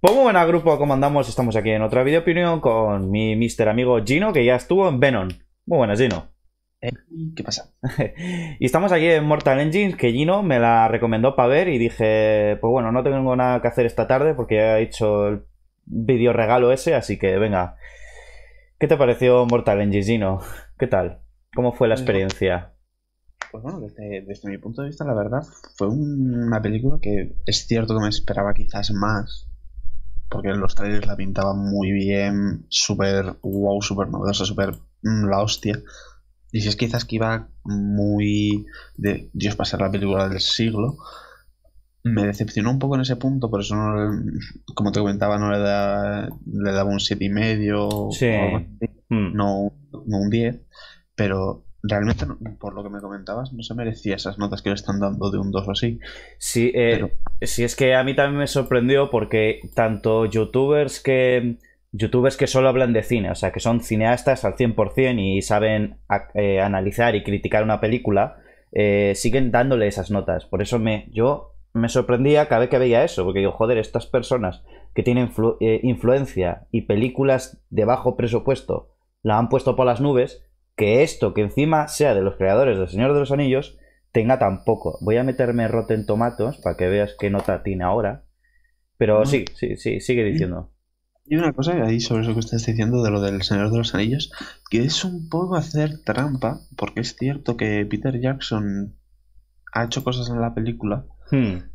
Pues muy buena grupo, ¿cómo andamos? Estamos aquí en otra video con mi mister amigo Gino, que ya estuvo en Venom. Muy buenas, Gino. Eh, ¿Qué pasa? y estamos aquí en Mortal Engines, que Gino me la recomendó para ver y dije, pues bueno, no tengo nada que hacer esta tarde porque ya he hecho el vídeo regalo ese, así que venga, ¿Qué te pareció Mortal Engine, ¿Qué tal? ¿Cómo fue la pues experiencia? Pues bueno, desde, mi punto de vista, la verdad, fue una película que es cierto que me esperaba quizás más, porque en los trailers la pintaban muy bien, súper wow, súper novedosa, súper mm, la hostia. Y si es quizás que iba muy de Dios pasar la película del siglo, me decepcionó un poco en ese punto, por eso, como te comentaba, no le, da, le daba un 7,5 y medio, hmm. no, un 10, pero realmente, por lo que me comentabas, no se merecía esas notas que le están dando de un 2 o así. Eh, sí, es que a mí también me sorprendió porque tanto youtubers que... Youtubers que solo hablan de cine, o sea, que son cineastas al 100% y saben eh, analizar y criticar una película, eh, siguen dándole esas notas. Por eso me, yo me sorprendía cada vez que veía eso, porque digo, joder, estas personas que tienen eh, influencia y películas de bajo presupuesto la han puesto por las nubes, que esto, que encima sea de los creadores del Señor de los Anillos, tenga tan poco. Voy a meterme roto en tomatos para que veas qué nota tiene ahora. Pero sí, sí, sí, sigue diciendo. Y una cosa ahí sobre eso que estás diciendo de lo del Señor de los Anillos, que es un poco hacer trampa, porque es cierto que Peter Jackson ha hecho cosas en la película, hmm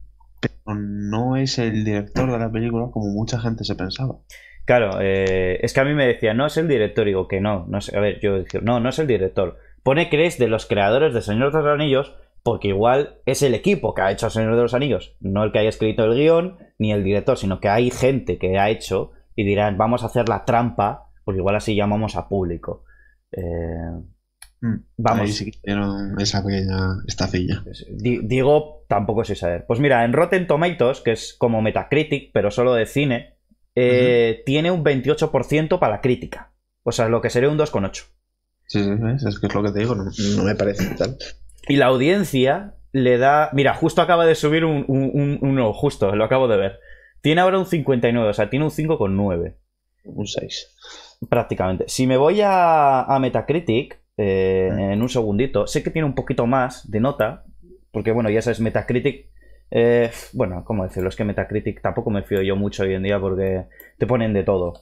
pero no es el director de la película como mucha gente se pensaba. Claro, eh, es que a mí me decía, no es el director, y digo que no, no sé a ver, yo digo, no, no es el director. Pone que de los creadores de Señor de los Anillos, porque igual es el equipo que ha hecho Señor de los Anillos, no el que haya escrito el guión, ni el director, sino que hay gente que ha hecho y dirán, vamos a hacer la trampa, porque igual así llamamos a público. Eh, Mm. Vamos. esa pequeña estafilla. Pues, digo, tampoco sé saber. Pues mira, en Rotten Tomatoes, que es como Metacritic, pero solo de cine, eh, tiene un 28% para la crítica. O sea, lo que sería un 2,8. Sí, sí, es que es lo que te digo, no, me parece tal. Y la audiencia le da. Mira, justo acaba de subir un, uno, justo, lo acabo de ver. Tiene ahora un 59, o sea, tiene un 5,9. Un 6. Prácticamente. Si me voy a Metacritic, eh, en un segundito. Sé que tiene un poquito más de nota, porque bueno, ya sabes, Metacritic. Eh, bueno, ¿cómo decirlo? Es que Metacritic tampoco me fío yo mucho hoy en día porque te ponen de todo.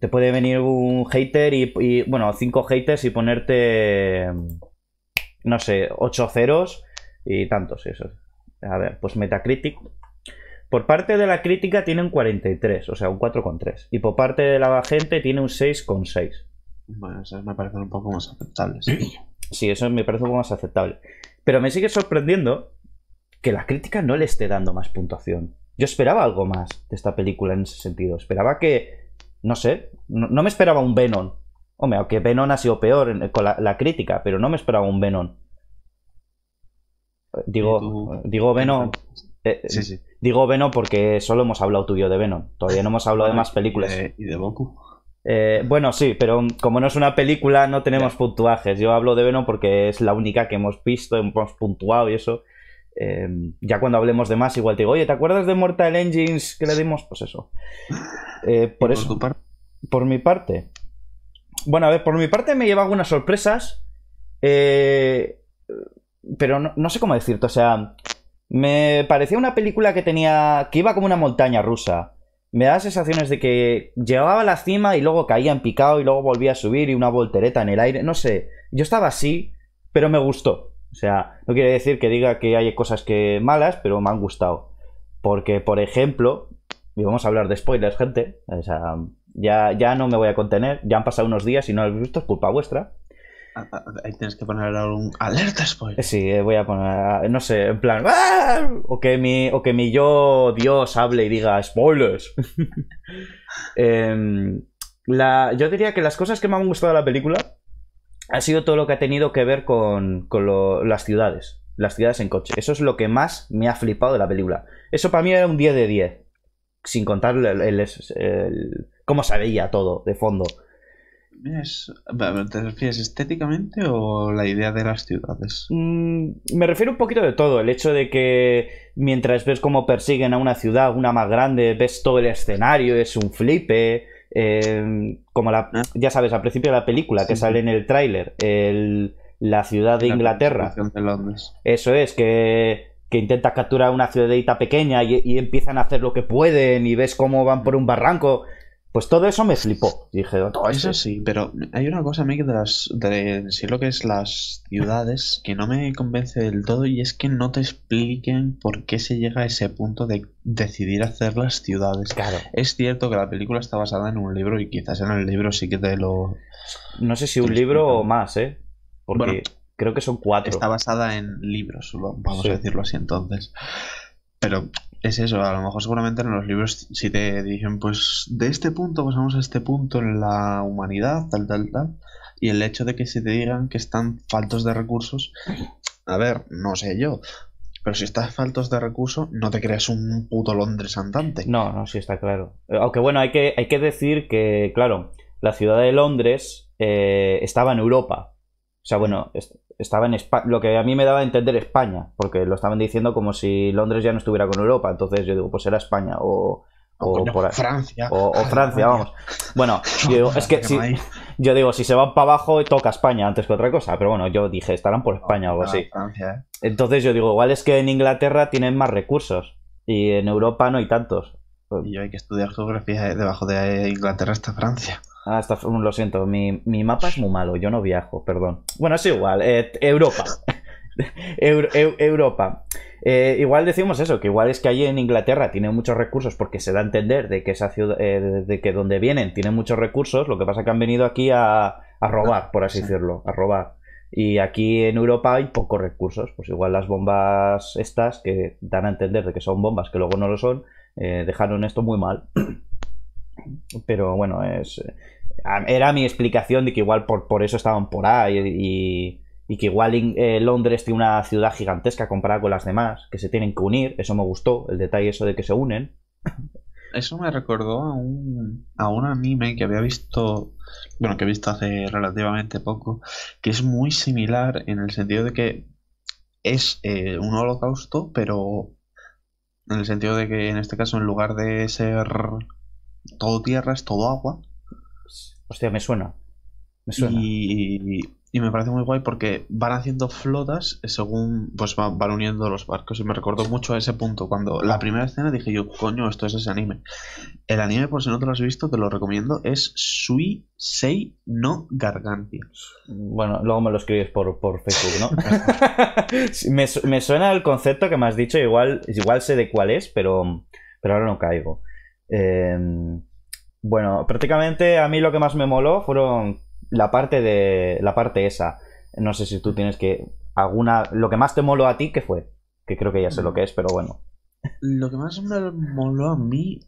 Te puede venir un hater y, bueno, cinco haters y ponerte, mm, no sé, 8 ceros y tantos, eso. A ver, pues Metacritic. Por parte de la crítica tiene un 43, o sea, un 4,3. Y por parte de la gente tiene un 6,6. Bueno, esas me parece un poco más aceptables. Sí, eso me parece un poco más aceptable. Pero me sigue sorprendiendo que la crítica no le esté dando más puntuación. Yo esperaba algo más de esta película en ese sentido. Esperaba que, no sé, no, me esperaba un Venom. Hombre, aunque Venom ha sido peor con la, crítica, pero no me esperaba un Venom. Eh, digo, digo Venom. sí, eh, sí. Digo Venom porque solo hemos hablado tuyo de Venom. Todavía no hemos hablado de más películas. Eh, y de Boku? Eh, bueno, sí, pero como no es una película, no tenemos puntuajes. Yo hablo de Venom porque es la única que hemos visto, hemos puntuado y eso. Eh, ya cuando hablemos de más, igual te digo, oye, ¿te acuerdas de Mortal Engines que le dimos? Pues eso. Eh, por, eso. Por mi parte. Bueno, a ver, por mi parte me lleva algunas sorpresas. pero no, no sé cómo decirte. O sea, me parecía una película que tenía. que iba como una montaña rusa me da sensaciones de que llegaba a la cima y luego caía en picado y luego volvía a subir y una voltereta en el aire. No sé, yo estaba así, pero me gustó. O sea, no quiere decir que diga que hay cosas que malas, pero me han gustado. Porque, por ejemplo, y vamos a hablar de spoilers, gente. O sea, ya, ya no me voy a contener. Ya han pasado unos días y no lo habéis visto, es culpa vuestra. Ah, ah, ah, ahí tienes que poner algún alerta spoiler. Sí, eh, voy a poner, no sé, en plan, o, que mi, o que mi yo Dios hable y diga spoilers. Em, la, yo diría que las cosas que me han gustado de la película ha sido todo lo que ha tenido que ver con, las ciudades, las ciudades en coche. Eso es lo que más me ha flipado de la película. Eso para mí era un 10 de 10, sin contar el, el, cómo se veía todo de fondo. ¿Te refieres estéticamente o la idea de las ciudades? Mm, me refiero un poquito de todo. El hecho de que mientras ves cómo persiguen a una ciudad, una más grande, ves todo el escenario, es un flipe. Em, como la, ah. ya sabes, al principio de la película que sale en el tráiler, la ciudad de Inglaterra. De Londres. Eso es, que intenta capturar una ciudadita pequeña y, empiezan a hacer lo que pueden y ves cómo van por un barranco. Pues todo eso me flipó. Dije, oh, todo eso sí, pero hay una cosa a mí que de las lo que es las ciudades que no me convence del todo y es que no te expliquen por qué se llega a ese punto de decidir hacer las ciudades. Claro. Es cierto que la película está basada en un libro y quizás en el libro sí que te lo No sé si un libro o más, ¿eh? Porque creo que son cuatro. Está basada en libros, vamos a decirlo así entonces. Pero es eso, a lo mejor seguramente en los libros si te dicen, pues de este punto pasamos a este punto en la humanidad, tal, tal, tal, y el hecho de que se te digan que están faltos de recursos, a ver, no sé yo, pero si estás faltos de recursos, no te creas un puto Londres andante. No, no, sí está claro. Aunque bueno, hay que, hay que decir que, claro, la ciudad de Londres eh, estaba en Europa. O sea, bueno, estaba en España, lo que a mí me daba a entender España, porque lo estaban diciendo como si Londres ya no estuviera con Europa, entonces yo digo, pues era España o, Francia. O, Francia, vamos. Bueno, yo digo, es que si, yo digo, si se van para abajo, toca España antes que otra cosa. Pero bueno, yo dije, estarán por España o algo así. Ah, eh. Entonces yo digo, igual es que en Inglaterra tienen más recursos y en Europa no hay tantos. Y yo hay que estudiar geografía, eh, debajo de Inglaterra hasta Francia. Ah, está, lo siento, mi, mapa es muy malo, yo no viajo, perdón. Bueno, es igual, eh, Europa. Europa. Eh, igual decimos eso, que igual es que allí en Inglaterra tiene muchos recursos porque se da a entender de que esa eh, de que donde vienen Tienen muchos recursos, lo que pasa es que han venido aquí a, robar, por así decirlo, a robar. Y aquí en Europa hay pocos recursos, pues igual las bombas estas que dan a entender de que son bombas, que luego no lo son, dejaron esto muy mal. Pero bueno, es, eh, era mi explicación de que igual por, por eso estaban por ahí y, que igual eh, Londres tiene una ciudad gigantesca comparada con las demás, que se tienen que unir, eso me gustó, el detalle eso de que se unen. Eso me recordó a un, a anime que había visto, bueno, que he visto hace relativamente poco, que es muy similar en el sentido de que es eh, un holocausto, pero en el sentido de que en este caso en lugar de ser todo tierra, es todo agua. Hostia, me suena. Me suena. Y, me parece muy guay porque van haciendo flotas según pues van, uniendo los barcos. Y me recordó mucho a ese punto. Cuando la primera escena dije yo, coño, esto es ese anime. El anime, por si no te lo has visto, te lo recomiendo. Es Sui Sei no Gargantias Bueno, luego me lo escribes por, Facebook, ¿no? me, suena el concepto que me has dicho. Igual, igual sé de cuál es, pero, pero ahora no caigo. Em, bueno, prácticamente a mí lo que más me moló fueron la parte de la parte esa. No sé si tú tienes que alguna lo que más te moló a ti qué fue, que creo que ya sé lo mm. que es, pero bueno. Lo que más me moló a mí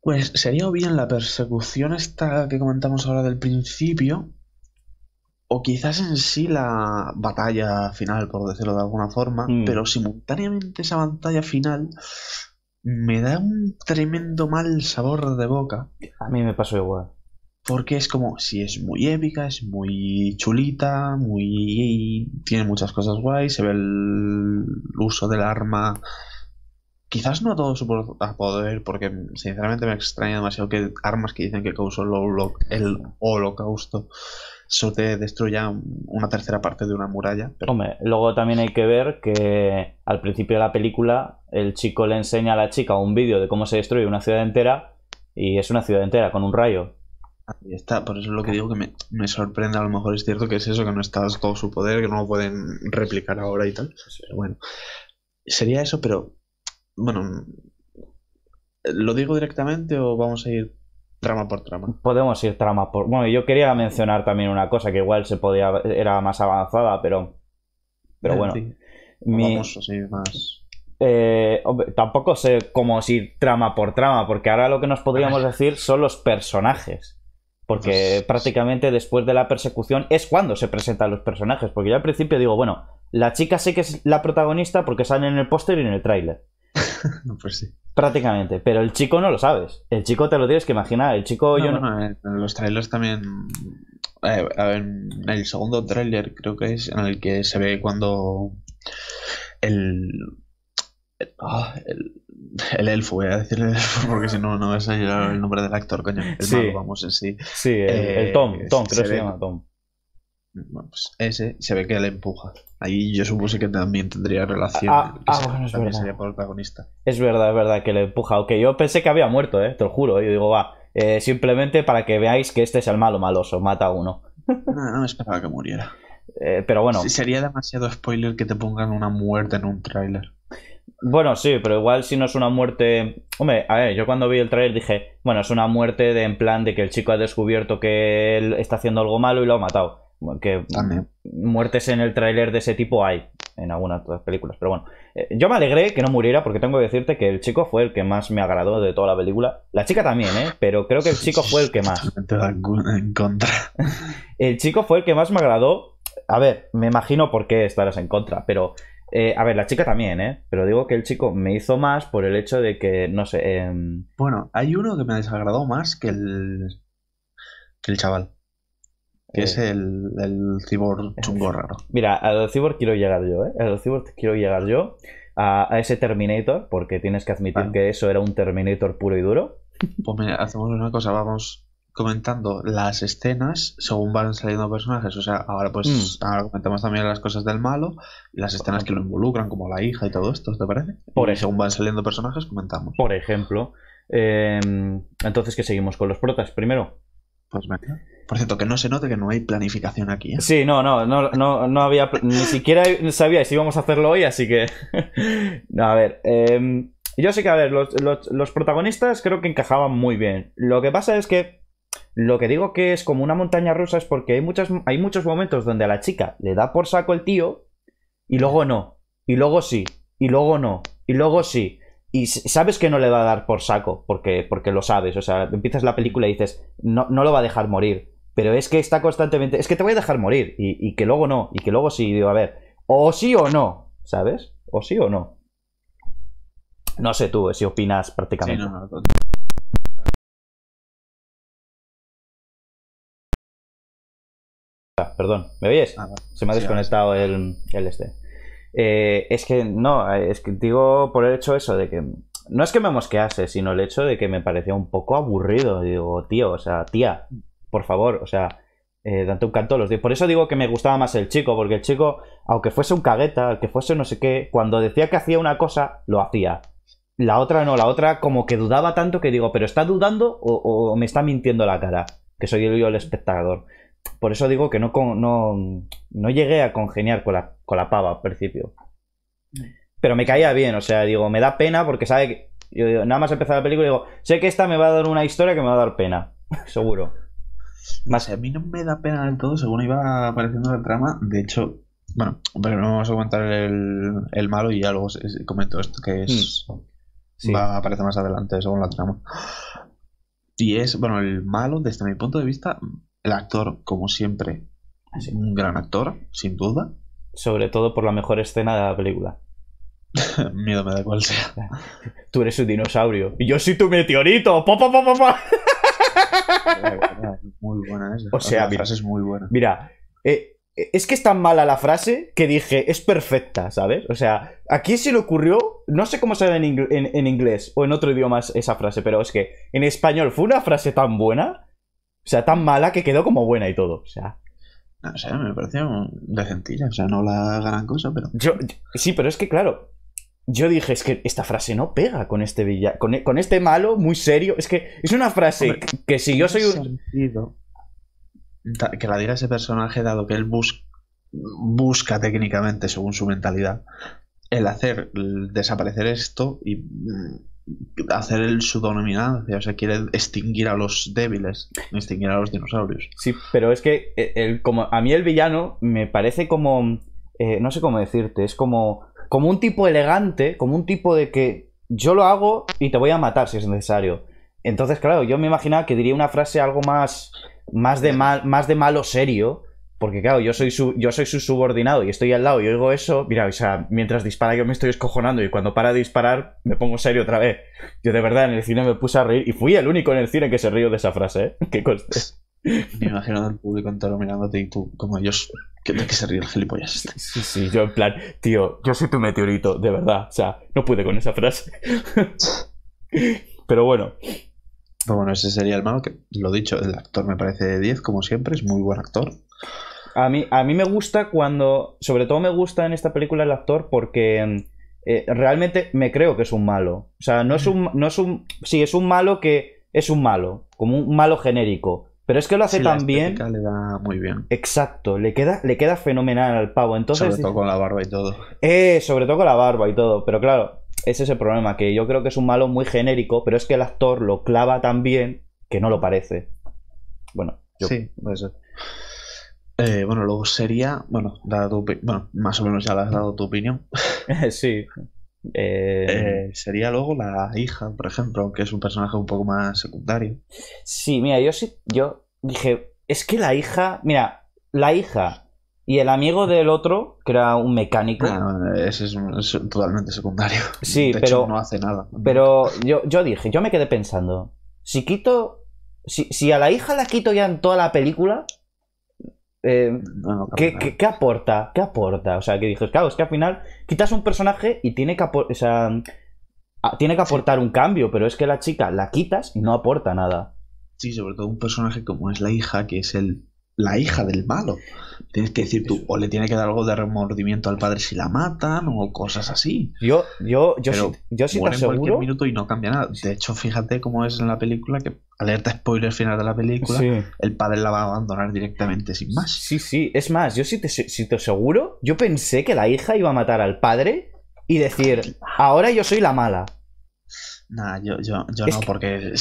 pues sería bien la persecución esta que comentamos ahora del principio o quizás en sí la batalla final, por decirlo de alguna forma, mm. pero simultáneamente esa batalla final me da un tremendo mal sabor de boca. A mí me pasó igual. Porque es como, si es muy épica, es muy chulita, muy... tiene muchas cosas guay, se ve el uso del arma... Quizás no todo su poder, porque sinceramente me extraña demasiado que armas que dicen que causó el holocausto eso te destruya una tercera parte de una muralla. Hombre, luego también hay que ver que al principio de la película el chico le enseña a la chica un vídeo de cómo se destruye una ciudad entera y es una ciudad entera con un rayo. Ahí está, por eso es lo que digo que me, sorprende. A lo mejor es cierto que es eso, que no está todo su poder, que no lo pueden replicar ahora y tal. bueno, sería eso, pero bueno, ¿lo digo directamente o vamos a ir Trama por trama. Podemos ir trama por. Bueno, yo quería mencionar también una cosa que igual se podía. Era más avanzada, pero. Pero eh, bueno. más. Eh, tampoco sé cómo si ir trama por trama, porque ahora lo que nos podríamos decir son los personajes. Porque prácticamente después de la persecución es cuando se presentan los personajes. Porque yo al principio digo, bueno, la chica sé que es la protagonista porque sale en el póster y en el tráiler. Pues Prácticamente, pero el chico no lo sabes. El chico te lo tienes que imaginar. El chico yo no... en eh, los trailers también. Eh, a ver, en el segundo trailer creo que es en el que se ve cuando el. el, ah, el, el elfo, voy a decir el elfo porque si no, no llegar el nombre del actor, coño. El sí. malo, vamos, en sí. Sí, el, Tom, eh, Tom, creo que se llama Tom bueno, pues ese se ve que le empuja. Ahí yo supuse que también tendría relación. Ah, eh, ah es verdad. protagonista. Es verdad, es verdad que le empuja. Aunque yo pensé que había muerto, ¿eh? te lo juro. Yo digo, va, eh, simplemente para que veáis que este es el malo maloso, mata a uno. no, esperaba que muriera. Eh, pero bueno. sería demasiado spoiler que te pongan una muerte en un tráiler. Bueno, sí, pero igual si no es una muerte. Hombre, a ver, yo cuando vi el trailer dije, bueno, es una muerte de en plan de que el chico ha descubierto que él está haciendo algo malo y lo ha matado. Que muertes en el tráiler de ese tipo hay en algunas otras películas. Pero bueno, eh, yo me alegré que no muriera porque tengo que decirte que el chico fue el que más me agradó de toda la película. La chica también, ¿eh? Pero creo que el chico fue el que más. En contra. el chico fue el que más me agradó. A ver, me imagino por qué estarás en contra, pero... Eh, a ver, la chica también, ¿eh? Pero digo que el chico me hizo más por el hecho de que, no sé... Em, bueno, hay uno que me desagradó más que el... que el chaval. Que es eh, el, el cyborg eh, chungo raro. Mira, al cibor quiero llegar yo, ¿eh? Al cyborg quiero llegar yo. A, a, ese Terminator, porque tienes que admitir que eso era un Terminator puro y duro. Pues mira, hacemos una cosa, vamos comentando las escenas según van saliendo personajes. O sea, ahora pues mm. ahora comentamos también las cosas del malo y las escenas que lo involucran, como la hija y todo esto, ¿te parece? Por eso según van saliendo personajes, comentamos. Por ejemplo. Em, entonces, ¿qué seguimos con los protas primero? Pues venga. Por cierto, que no se note que no hay planificación aquí. ¿eh? Sí, no, no, no, no, había. Ni siquiera sabía si íbamos a hacerlo hoy, así que. a ver. Em, yo sé que, a ver, los, protagonistas creo que encajaban muy bien. Lo que pasa es que. Lo que digo que es como una montaña rusa es porque hay, muchas, hay muchos momentos donde a la chica le da por saco el tío y luego no. Y luego sí. Y luego no. Y luego sí y sabes que no le va a dar por saco, porque, porque lo sabes. O sea, empiezas la película y dices, no, no lo va a dejar morir. Pero es que está constantemente, es que te voy a dejar morir y, que luego no, y que luego sí, digo, a ver, o sí o no, ¿sabes? O sí o no. No sé tú eh, si opinas prácticamente. Ah, perdón, ¿me oyes? Ah, Se me ha desconectado el, el, este. Eh, es que no, es que digo por el hecho eso de que. No es que me mosquease, sino el hecho de que me parecía un poco aburrido. Digo, tío, o sea, tía, por favor, o sea, eh, un canto los Por eso digo que me gustaba más el chico, porque el chico, aunque fuese un cagueta, aunque fuese no sé qué, cuando decía que hacía una cosa, lo hacía. La otra no, la otra como que dudaba tanto que digo, pero ¿está dudando o, me está mintiendo la cara? Que soy yo el espectador. Por eso digo que no, no, no llegué a congeniar con la, con la pava al principio. Pero me caía bien, o sea, digo, me da pena porque sabe que. Yo nada más empezar la película, digo, sé que esta me va a dar una historia que me va a dar pena, seguro. Más, a mí no me da pena del todo según iba apareciendo la trama. De hecho, bueno, pero no vamos a comentar el, malo y ya luego comento esto que es. Hmm. Va a aparecer más adelante según la trama. Y es, bueno, el malo, desde mi punto de vista, el actor, como siempre, es un gran actor, sin duda. Sobre todo por la mejor escena de la película. Miedo me da cual sea. Tú eres un dinosaurio. Y yo soy tu meteorito. ¡Po, muy buena esa. O sea, la frase es muy buena. Mira, eh, eh, es que es tan mala la frase que dije, es perfecta, ¿sabes? O sea, aquí se le ocurrió, no sé cómo se en, en, inglés o en otro idioma esa frase, pero es que en español fue una frase tan buena, o sea, tan mala que quedó como buena y todo, o sea. me pareció decentilla, o sea, no la gran cosa, pero. yo, sí, pero es que claro, yo dije, es que esta frase no pega con este villano, e-, con, este malo muy serio. Es que es una frase que, si yo soy un... que la diga ese personaje, dado que él busca técnicamente, según su mentalidad, el hacer desaparecer esto y mm, hacer el, su dominancia, o sea, quiere extinguir a los débiles, extinguir a los dinosaurios. Sí, pero es que eh, como a mí el villano me parece como, eh, no sé cómo decirte, es como como un tipo elegante, como un tipo de que yo lo hago y te voy a matar si es necesario. Entonces, claro, yo me imaginaba que diría una frase algo más, más, de, mal, más de malo serio, porque claro, yo soy, su, yo soy su subordinado y estoy al lado y oigo eso, mira, o sea, mientras dispara yo me estoy escojonando y cuando para de disparar me pongo serio otra vez. Yo de verdad en el cine me puse a reír y fui el único en el cine que se rió de esa frase, ¿eh? Que conste. Me imagino al público entero mirándote y tú, como ellos, que te que se ríe el gilipollas este. Sí, sí, yo en plan, tío, yo soy tu meteorito, de verdad. O sea, no pude con esa frase. Pero bueno. Pues bueno, ese sería el malo, que lo dicho, el actor me parece de 10, como siempre, es muy buen actor. A mí, a mí me gusta cuando, sobre todo me gusta en esta película el actor porque eh, realmente me creo que es un malo. O sea, no es un, no es un, sí, es un malo que es un malo, como un malo genérico. Pero es que lo hace sí, tan bien. Le da muy bien. Exacto, le queda, le queda fenomenal al pavo. Entonces, sobre todo con la barba y todo. Eh, sobre todo con la barba y todo. Pero claro, ese es el problema, que yo creo que es un malo muy genérico, pero es que el actor lo clava tan bien que no lo parece. Bueno, yo... Sí, puede ser. Eh, bueno, luego sería. Bueno, dado bueno, más o menos ya le has dado tu opinión. sí. Eh, eh, sería luego la hija, por ejemplo, que es un personaje un poco más secundario. Sí, mira, yo sí, yo dije, es que la hija, mira, la hija y el amigo del otro, que era un mecánico. ese es, totalmente secundario. Sí, pero no hace nada. Pero yo, yo dije, yo me quedé pensando, si quito, si, si a la hija la quito ya en toda la película, eh, qué, aporta? ¿Qué aporta? O sea, que dices, claro, es que al final quitas un personaje y tiene que, o ah, tiene que aportar un cambio, pero es que la chica la quitas y no aporta nada. Sí, sobre todo un personaje como es la hija, que es el la hija del malo. Tienes que decir tú, o le tiene que dar algo de remordimiento al padre si la matan, o cosas así. Yo, yo, yo, Pero yo sí te aseguro. Cualquier minuto y no cambia nada. De hecho, fíjate cómo es en la película, que alerta spoiler final de la película, el padre la va a abandonar directamente sin más. Sí, sí, es más, yo sí te, sí te aseguro, yo pensé que la hija iba a matar al padre y decir, ahora yo soy la mala. Nah, yo, yo, yo no, porque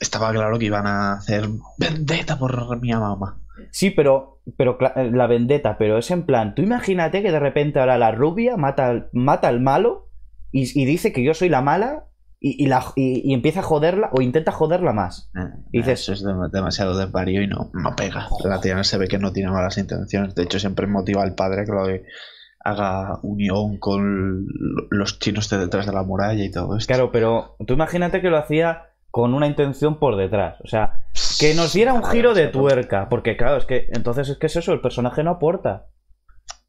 estaba claro que iban a hacer vendetta por mi mamá. Sí, pero, pero eh, la vendetta, pero es en plan, tú imagínate que de repente ahora la rubia mata, mata al malo y, dice que yo soy la mala y, la, empieza a joderla o intenta joderla más. Eh, y eh, eso es demasiado de y no, no pega. La tía se ve que no tiene malas intenciones. De hecho, siempre motiva al padre que lo haga unión con los chinos de detrás de la muralla y todo esto. Claro, pero tú imagínate que lo hacía con una intención por detrás. O sea, que nos diera un giro de tuerca. Porque claro, es que entonces es que es eso, el personaje no aporta.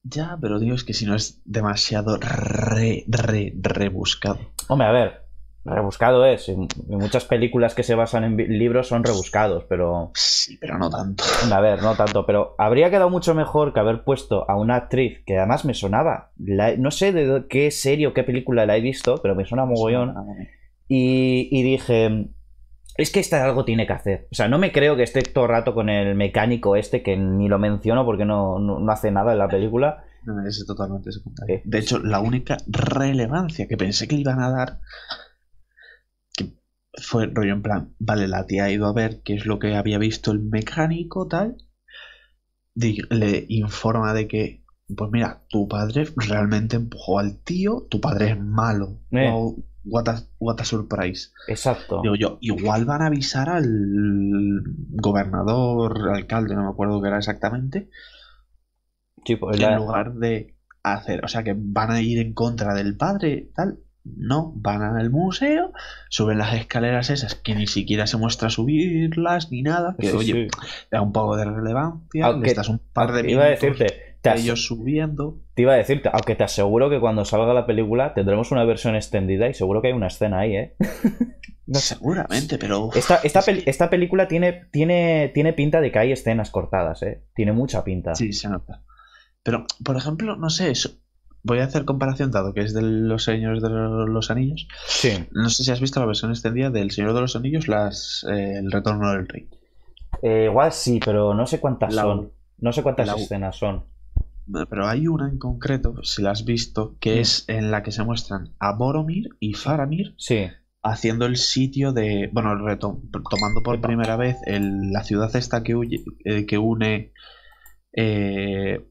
Ya, pero digo, es que si no es demasiado re, re, rebuscado. Hombre, a ver, rebuscado es. En muchas películas que se basan en libros son rebuscados, pero. Sí, pero no tanto. A ver, no tanto. Pero habría quedado mucho mejor que haber puesto a una actriz que además me sonaba. No sé de qué serie o qué película la he visto, pero me suena mogollón. Y, y dije, es que este algo tiene que hacer. O sea, no me creo que esté todo el rato con el mecánico este que ni lo menciono porque no, hace nada en la película. es totalmente eh. De hecho, la única relevancia que pensé que le iban a dar fue rollo en plan, vale, la tía ha ido a ver qué es lo que había visto el mecánico, tal. Le informa de que, pues mira, tu padre realmente empujó al tío, tu padre es malo. Eh. What a, surprise. Exacto. Digo yo, igual van a avisar al gobernador, alcalde, no me acuerdo qué era exactamente. Pues en lugar de hacer, o sea, que van a ir en contra del padre, tal. No, van al museo, suben las escaleras esas que ni siquiera se muestra subirlas ni nada. pero oye, da un poco de relevancia. Aunque, estás un par de minutos. Iba a decirte, te ellos subiendo. Te iba a decir aunque te aseguro que cuando salga la película tendremos una versión extendida y seguro que hay una escena ahí, ¿eh? no, seguramente, pero. Esta, esta, película tiene, tiene, tiene pinta de que hay escenas cortadas, ¿eh? Tiene mucha pinta. Sí, se nota. Pero, por ejemplo, no sé, voy a hacer comparación, dado que es de los Señores de los Anillos. Sí. No sé si has visto la versión extendida del Señor de los Anillos, las eh, El Retorno del Rey. Eh, igual sí, pero no sé cuántas son. No sé cuántas escenas son pero hay una en concreto, si la has visto, que mm. es en la que se muestran a Boromir y Faramir haciendo el sitio de. Bueno, el reto tomando por primera vez la ciudad esta que, eh, que une. Eh,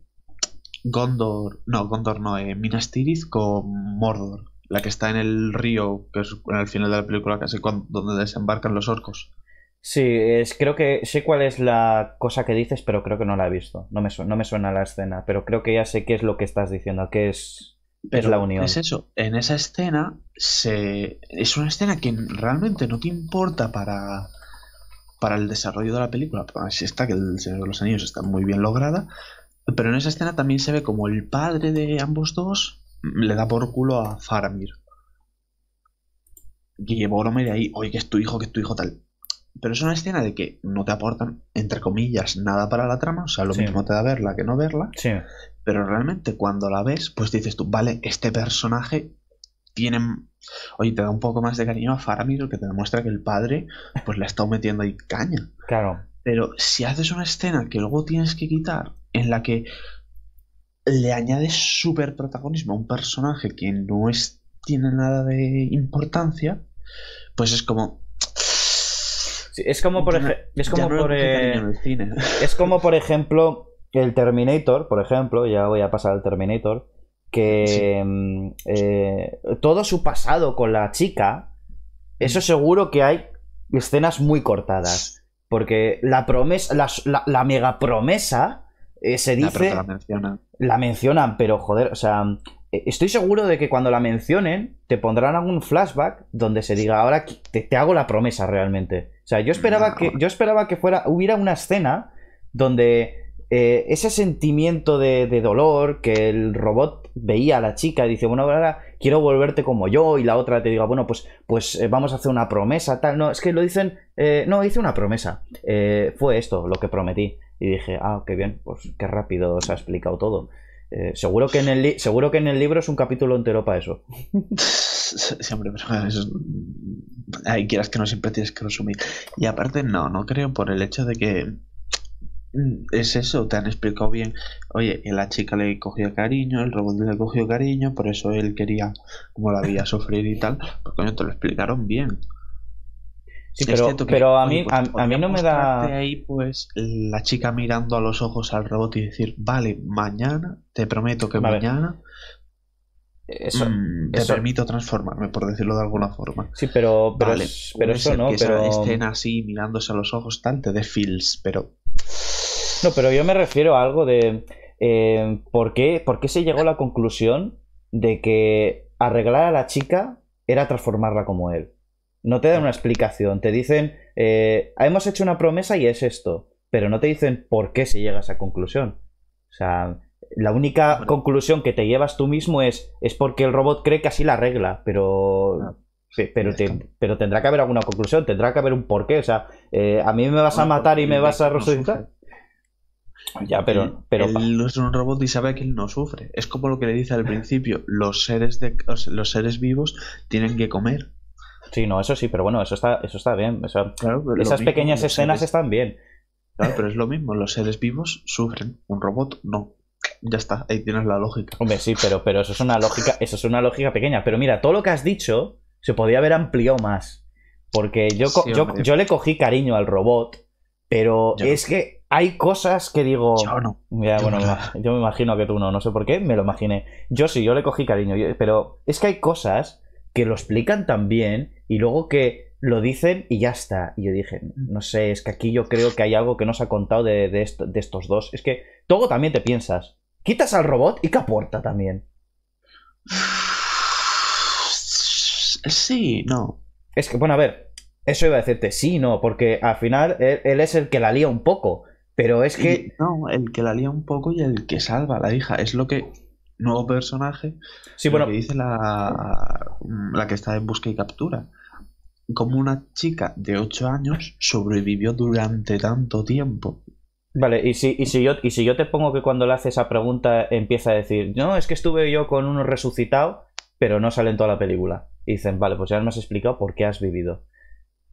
Gondor. No, Gondor no, eh, Minas Tirith con Mordor. La que está en el río, que es el final de la película, casi donde desembarcan los orcos. Sí, es, creo que sé cuál es la cosa que dices, pero creo que no la he visto. No me, suena, me suena la escena, pero creo que ya sé qué es lo que estás diciendo, que es, la unión. Es eso, en esa escena se, es una escena que realmente no te importa para, para el desarrollo de la película. Así está, que el Señor de los Anillos está muy bien lograda, pero en esa escena también se ve como el padre de ambos dos le da por culo a Faramir. Y Boromir ahí, oye, que es tu hijo, que es tu hijo tal pero es una escena de que no te aportan, entre comillas, nada para la trama. O sea, lo mismo te da verla que no verla. Sí. Pero realmente cuando la ves, pues dices tú, vale, este personaje tiene... Oye, te da un poco más de cariño a Faramir, que te demuestra que el padre pues le ha estado metiendo ahí caña. Claro. Pero si haces una escena que luego tienes que quitar, en la que le añades super protagonismo a un personaje que no es, tiene nada de importancia, pues es como, es como por, es eh, ejemplo el Terminator, por ejemplo, ya voy a pasar al Terminator, que mm, eh, todo su pasado con la chica, eso mm. seguro que hay escenas muy cortadas. Porque la promesa, la, mega promesa eh, se dice. la, mencionan. pero joder, o sea, estoy seguro de que cuando la mencionen, te pondrán algún flashback donde se diga, ahora te hago la promesa realmente. O sea, yo esperaba que, yo esperaba que fuera, hubiera una escena donde eh, ese sentimiento de, dolor que el robot veía a la chica y dice, bueno, ahora quiero volverte como yo, y la otra te diga, bueno, pues, pues eh, vamos a hacer una promesa, tal. No, es que lo dicen, eh, no, hice una promesa. fue esto lo que prometí. Y dije, ah, qué bien, pues qué rápido se ha explicado todo. seguro, que en el seguro que en el libro es un capítulo entero para eso. siempre, pero es, mm, quieras que no, siempre tienes que resumir. Y aparte, no, no creo por el hecho de que mm, es eso, te han explicado bien. Oye, la chica le cogió cariño, el robot le cogió cariño, por eso él quería, como la había sufrir y tal, porque coño, te lo explicaron bien. Sí, pero, a mí, pues, a, mí no me da. ahí, pues, la chica mirando a los ojos al robot y decir, vale, mañana, te prometo que mañana eso, mm, te permito transformarme, por decirlo de alguna forma. Sí, pero, pero, vale, eso no. pero... escena así, mirándose a los ojos, tanto de feels, pero. No, pero yo me refiero a algo de. Eh, ¿por, qué, ¿Por qué se llegó a la conclusión de que arreglar a la chica era transformarla como él? No te dan una explicación, te dicen, eh, ah, hemos hecho una promesa y es esto, pero no te dicen por qué se llega a esa conclusión. O sea, la única conclusión que te llevas tú mismo es, es porque el robot cree que así la regla, pero, ah, pero, pero tendrá que haber alguna conclusión, tendrá que haber un porqué. O sea, eh, a mí me vas a matar y me vas a resucitar. Ya, pero. pero él, no es un robot y sabe que él no sufre. Es como lo que le dice al principio: los seres, de, los seres vivos tienen que comer. Sí, no, eso sí, pero bueno, eso está, eso está bien. esas pequeñas escenas están bien. Claro, pero es lo mismo: los seres vivos sufren, un robot no ya está, ahí tienes la lógica. Hombre, sí, pero, pero eso es una lógica, eso es una lógica pequeña. Pero mira, todo lo que has dicho se podría haber ampliado más. Porque yo, yo, le cogí cariño al robot, pero es que hay cosas que digo. Yo no. bueno, yo me imagino que tú no, no sé por qué, me lo imaginé. Yo sí, yo le cogí cariño, pero es que hay cosas que lo explican tan bien y luego que lo dicen y ya está. Y yo dije, no sé, es que aquí yo creo que hay algo que nos ha contado de, de estos dos. Es que todo también te piensas quitas al robot y que aporta también. Sí, no. Es que, bueno, a ver, eso iba a decirte, sí, no, porque al final él, es el que la lía un poco. Pero es que. no, el que la lía un poco y el que salva a la hija. Es lo que. Nuevo personaje. Sí, bueno. que dice la, la que está en busca y captura. Como una chica de 8 años sobrevivió durante tanto tiempo Vale, y si, y, si yo, y si yo te pongo que cuando le hace esa pregunta empieza a decir, no, es que estuve yo con uno resucitado, pero no sale en toda la película. Y dicen, vale, pues ya me has explicado por qué has vivido.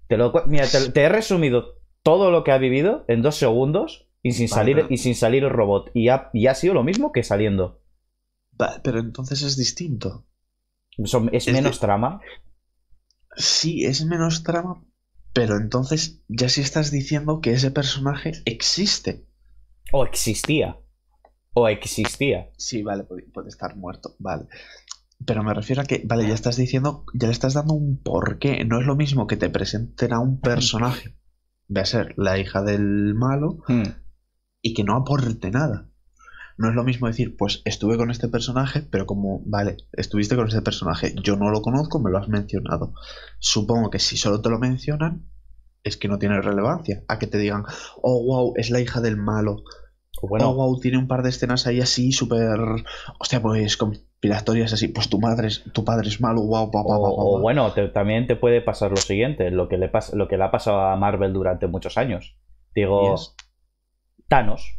Te lo, mira, te, he resumido todo lo que ha vivido en dos segundos y sin, salir, y sin salir el robot. Y ha, ha sido lo mismo que saliendo. Vale, pero entonces es distinto. es, menos trama. Sí, es menos trama, pero entonces ya si estás diciendo que ese personaje existe. O existía. O existía. Sí, vale, puede, estar muerto, vale. Pero me refiero a que, vale, ya estás diciendo, ya le estás dando un porqué. No es lo mismo que te presenten a un personaje, De a ser la hija del malo, hmm. y que no aporte nada. No es lo mismo decir, pues estuve con este personaje, pero como, vale, estuviste con este personaje, yo no lo conozco, me lo has mencionado. Supongo que si solo te lo mencionan, es que no tiene relevancia. A que te digan, oh, wow, es la hija del malo. O bueno, oh, wow, tiene un par de escenas ahí así, súper. Hostia, pues conspiratorias así. Pues tu madre es, tu padre es malo, wow, wow, wow. bueno, también te puede pasar lo siguiente, lo que, le ha pasado a Marvel durante muchos años. Digo, Thanos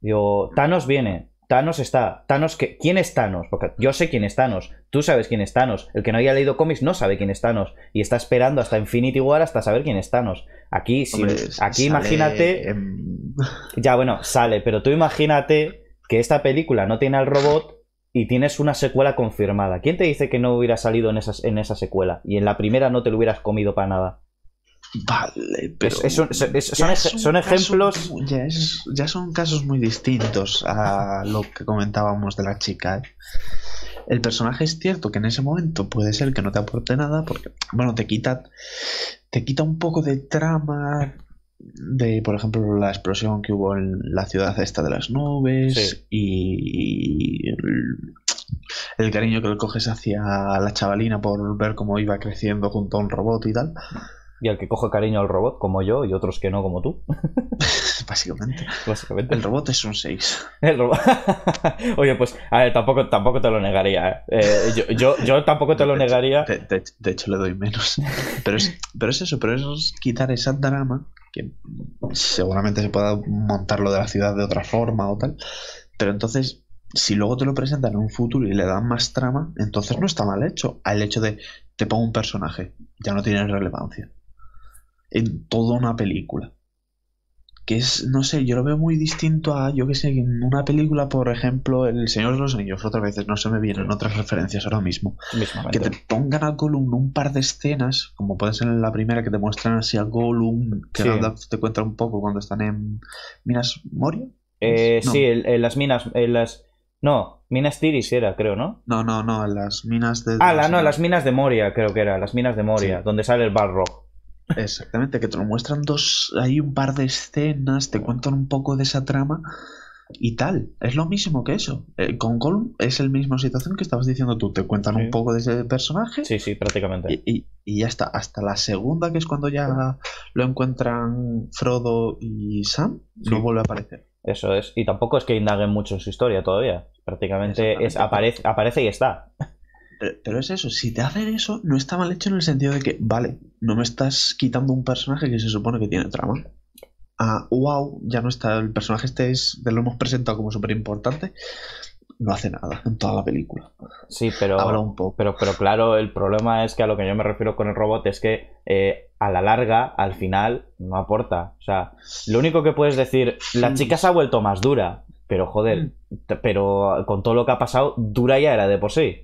Digo, Thanos viene, Thanos está. Thanos, que, ¿quién es Thanos? Porque yo sé quién es Thanos, tú sabes quién es Thanos. El que no haya leído cómics no sabe quién es Thanos. Y está esperando hasta Infinity War hasta saber quién es Thanos. Aquí, si, aquí imagínate. Ya, bueno, sale, pero tú imagínate que esta película no tiene al robot y tienes una secuela confirmada. ¿Quién te dice que no hubiera salido en, esas, en esa secuela? Y en la primera no te lo hubieras comido para nada. Vale, pero. son, ejemplos. ya, son casos muy distintos a lo que comentábamos de la chica. ¿eh? El personaje es cierto que en ese momento puede ser que no te aporte nada, porque, bueno, te quita, te quita un poco de trama, de, por ejemplo, la explosión que hubo en la ciudad esta de las nubes y, el, el, cariño que le coges hacia la chavalina por ver cómo iba creciendo junto a un robot y tal. Y al que cojo cariño al robot, como yo, y otros que no, como tú. Básicamente. Básicamente. El robot es un 6. Oye, pues a ver, tampoco, tampoco te lo negaría. ¿eh? Eh, yo, yo, tampoco te lo negaría. de, hecho, le doy menos. Pero es, pero es eso, pero es quitar esa drama, que seguramente se pueda montarlo de la ciudad de otra forma o tal. Pero entonces si luego te lo presentan en un futuro y le dan más trama, entonces no está mal hecho. Al hecho de te pongo un personaje, ya no tiene relevancia en toda una película. Que es, no sé, yo lo veo muy distinto a, yo que sé, en una película, por ejemplo, El Señor de los Anillos, otras veces no se me vienen otras referencias ahora mismo. Que te pongan a Gollum un par de escenas, como puede ser en la primera, que te muestran así a Gollum, que te cuenta un poco cuando están en Minas Moria. Eh, Sí, en las minas, en las... No, Minas Tiris era, creo, ¿no? No, no, no, en las minas de... Ah, la, no, las minas de Moria, creo que era, las minas de Moria, donde sale el Balrog. Exactamente, que te lo muestran dos, hay un par de escenas, te cuentan un poco de esa trama y tal. Es lo mismo que eso. Eh, con Colm es el mismo situación que estabas diciendo tú. Te cuentan un poco de ese personaje. Sí, sí, prácticamente. Y, ya está. Hasta la segunda, que es cuando ya lo encuentran Frodo y Sam, no vuelve a aparecer. Eso es. Y tampoco es que indaguen mucho en su historia todavía. Prácticamente es, aparece y está. Pero, es eso, si te hacen eso, no está mal hecho en el sentido de que, vale, no me estás quitando un personaje que se supone que tiene trama. Ah, wow, ya no está, el personaje este es, lo hemos presentado como súper importante. No hace nada en toda la película. Sí, pero, Habla un poco. pero. claro, el problema es que a lo que yo me refiero con el robot es que eh, a la larga, al final, no aporta. O sea, lo único que puedes decir, la chica se ha vuelto más dura, pero joder, mm. pero con todo lo que ha pasado, dura ya era de por sí.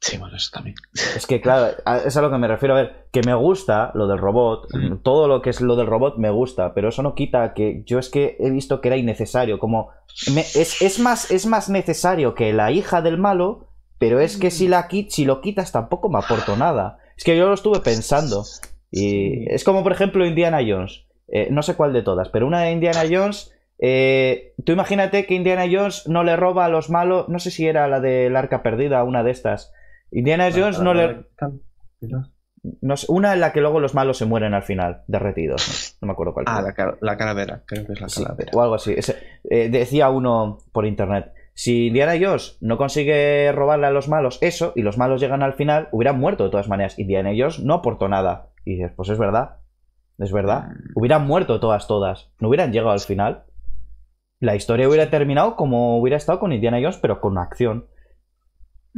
Sí, bueno, eso también. Es que, claro, es a lo que me refiero. A ver, que me gusta lo del robot, todo lo que es lo del robot me gusta, pero eso no quita que yo es que he visto que era innecesario. Como, es, más, es más necesario que la hija del malo, pero es que si, la, si lo quitas tampoco me aporto nada. Es que yo lo estuve pensando. Y es como, por ejemplo, Indiana Jones. Eh, no sé cuál de todas, pero una de Indiana Jones. Eh, tú imagínate que Indiana Jones no le roba a los malos. No sé si era la del arca perdida, una de estas Indiana Jones no le... una en la que luego los malos se mueren al final, derretidos. No, me acuerdo cuál. Ah, la, calavera, creo que es la calavera. O algo así. Eh, decía uno por internet. Si Indiana Jones no consigue robarle a los malos eso y los malos llegan al final, hubieran muerto de todas maneras. Indiana Jones no aportó nada. Y dices, pues es verdad. Es verdad. Mm. Hubieran muerto todas, todas. No hubieran llegado al final. La historia hubiera terminado como hubiera estado con Indiana Jones, pero con acción.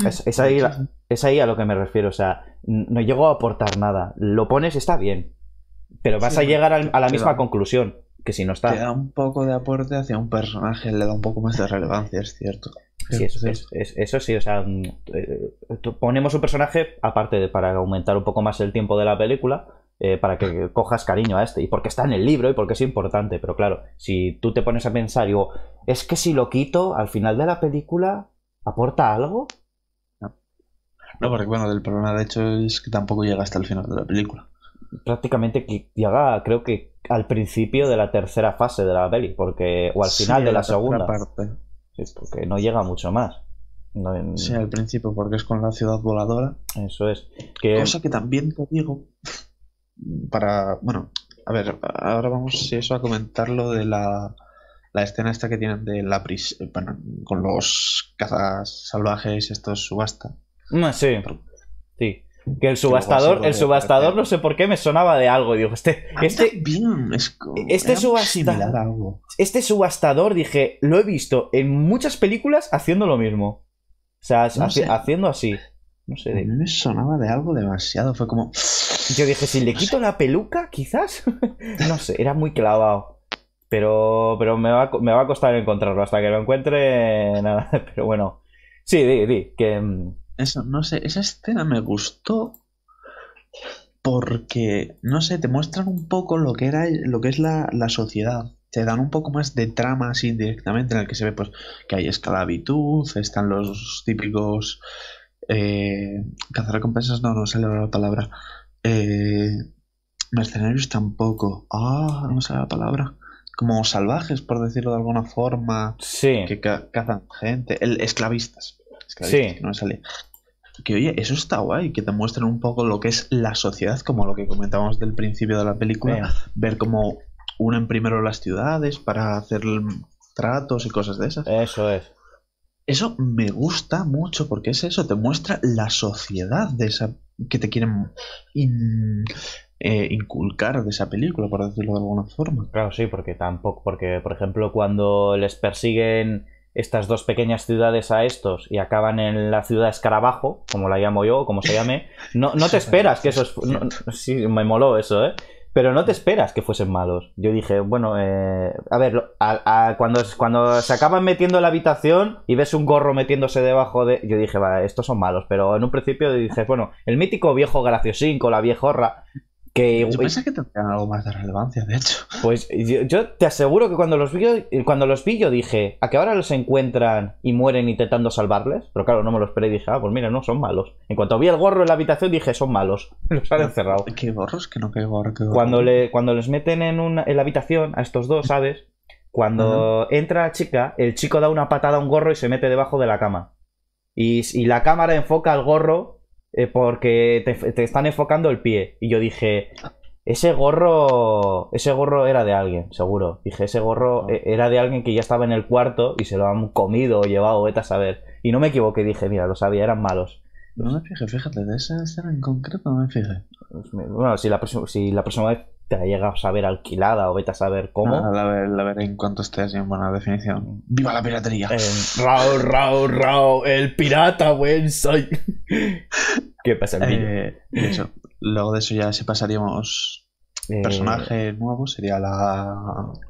Mm. Es, ahí, es a lo que me refiero. O sea, no llego a aportar nada. Lo pones, está bien. Pero vas a llegar a la misma conclusión que si no está. Te da un poco de aporte hacia un personaje, le da un poco más de relevancia, es cierto. Sí, eso sí, o sea, eh, ponemos un personaje, aparte de para aumentar un poco más el tiempo de la película, eh, para que cojas cariño a este. Y porque está en el libro y porque es importante. Pero claro, si tú te pones a pensar, digo, es que si lo quito, al final de la película, ¿aporta algo? No, porque bueno, del problema de hecho es que tampoco llega hasta el final de la película. Prácticamente llega, creo que al principio de la tercera fase de la peli, porque o al final de la, segunda. Parte. Sí, porque no llega mucho más. Sí, al principio, porque es con la ciudad voladora. Eso es. Cosa que también te digo, para, bueno, a ver, ahora vamos eso a comentar lo de la, escena esta que tienen de la pris eh, con los cazas salvajes, estos subasta. Ah, sí, sí. Que el este subastador, el subastador, no sé por qué me sonaba de algo. digo, este. Este, este subastador. Este subastador, dije, lo he visto en muchas películas haciendo lo mismo. O sea, haciendo así. No sé. A me sonaba de algo demasiado. Fue como. Yo dije, si le quito la peluca, quizás. no sé, era muy clavado. Pero, pero me, va, me va a costar encontrarlo hasta que lo encuentre. pero bueno. Sí, di, di. Que mm, eso, no sé, esa escena me gustó porque, no sé, te muestran un poco lo que, era, lo que es la, sociedad. Te dan un poco más de trama Indirectamente en el que se ve pues que hay esclavitud, están los típicos... Eh, cazar recompensas, no, no sale la palabra. Eh, mercenarios tampoco. Ah, no sale la palabra como salvajes, por decirlo de alguna forma, que cazan gente, el, esclavistas que sí. no Que oye, eso está guay, que te muestren un poco lo que es la sociedad, como lo que comentábamos del principio de la película, ver cómo unen primero las ciudades para hacer tratos y cosas de esas. Eso es. Eso me gusta mucho porque es eso, te muestra la sociedad de esa que te quieren eh, inculcar de esa película, por decirlo de alguna forma. Claro, sí, porque tampoco, porque por ejemplo cuando les persiguen estas dos pequeñas ciudades a estos y acaban en la ciudad escarabajo, como la llamo yo, como se llame, no, no te esperas que eso es... sí, me moló eso, ¿eh? Pero no te esperas que fuesen malos. Yo dije, bueno, eh, a ver, cuando, se acaban metiendo en la habitación y ves un gorro metiéndose debajo de... Yo dije, va estos son malos, pero en un principio dije, bueno, el mítico viejo graciosín con la viejorra, que, yo pensé que tendrían algo más de relevancia, de hecho. Pues yo, te aseguro que cuando los vi, eh, cuando los yo dije, a que ahora los encuentran y mueren intentando salvarles, pero claro, no me los esperé y dije, ah, pues mira, no, son malos. En cuanto vi el gorro en la habitación dije, son malos, los han encerrado. ¿Qué gorros? Que no, qué gorro, gorro. Cuando, le, cuando les meten en, la habitación a estos dos, ¿sabes? Cuando entra la chica, el chico da una patada a un gorro y se mete debajo de la cama. Y, y la cámara enfoca al gorro eh, porque te, están enfocando el pie. Y yo dije, ese gorro, ese gorro era de alguien, seguro. Dije, ese gorro ah. eh, era de alguien que ya estaba en el cuarto y se lo han comido o llevado, vete a saber. Y no me equivoqué, dije, mira, lo sabía, eran malos. No me fijé, fíjate, de esa escena en concreto no me fijé. Bueno, si la, si la próxima vez te ha llegado a saber alquilada o vete a saber cómo. la, veré ver en cuanto estés en buena definición. ¡Viva la piratería! rao, rao, rao, el pirata, buen soy. ¿Qué pasa, el eh, Luego de eso ya se pasaríamos... el eh, personaje nuevo sería la...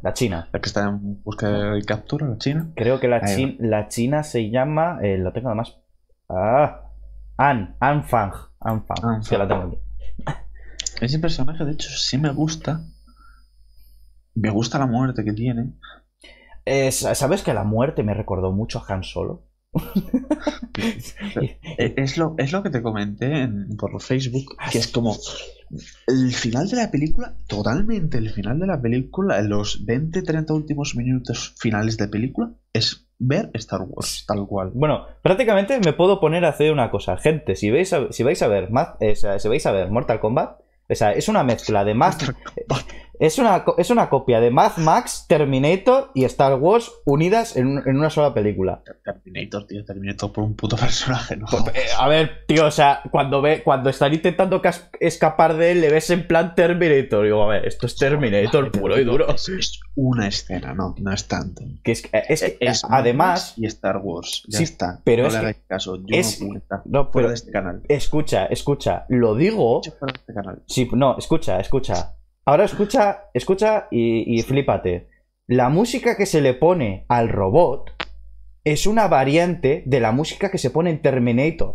La China. La que está en búsqueda y captura, la China. Creo que la, la China se llama... Eh, la tengo además... Ah, An, Anfang. Anfang. Anfang. Que la tengo ese personaje, de hecho, sí me gusta. Me gusta la muerte que tiene. ¿Sabes que la muerte me recordó mucho a Han Solo? E, es, lo, es lo que te comenté por Facebook, que es como el final de la película, totalmente el final de la película, los 20-30 últimos minutos finales de película, es ver Star Wars, tal cual. Bueno, prácticamente me puedo poner a hacer una cosa. Gente, si veis si vais a ver, más, eh, si vais a ver Mortal Kombat, o sea, es una mezcla de más. Es una, es una copia de Mad Max, Terminator y Star Wars unidas en, en una sola película. Terminator, tío, Terminator por un puto personaje, ¿no? Pues, eh, a ver, tío, o sea, cuando ve, cuando están intentando escapar de él, le ves en plan Terminator. Digo, a ver, esto es Terminator puro y duro. Es, es, una escena, no, no es tanto. Que es, eh, es eh, además. Y Star Wars, sí, está. Pero es este canal. Escucha, escucha, lo digo. Este sí, no, escucha, escucha. Ahora escucha, escucha y, y flipate. La música que se le pone al robot es una variante de la música que se pone en Terminator.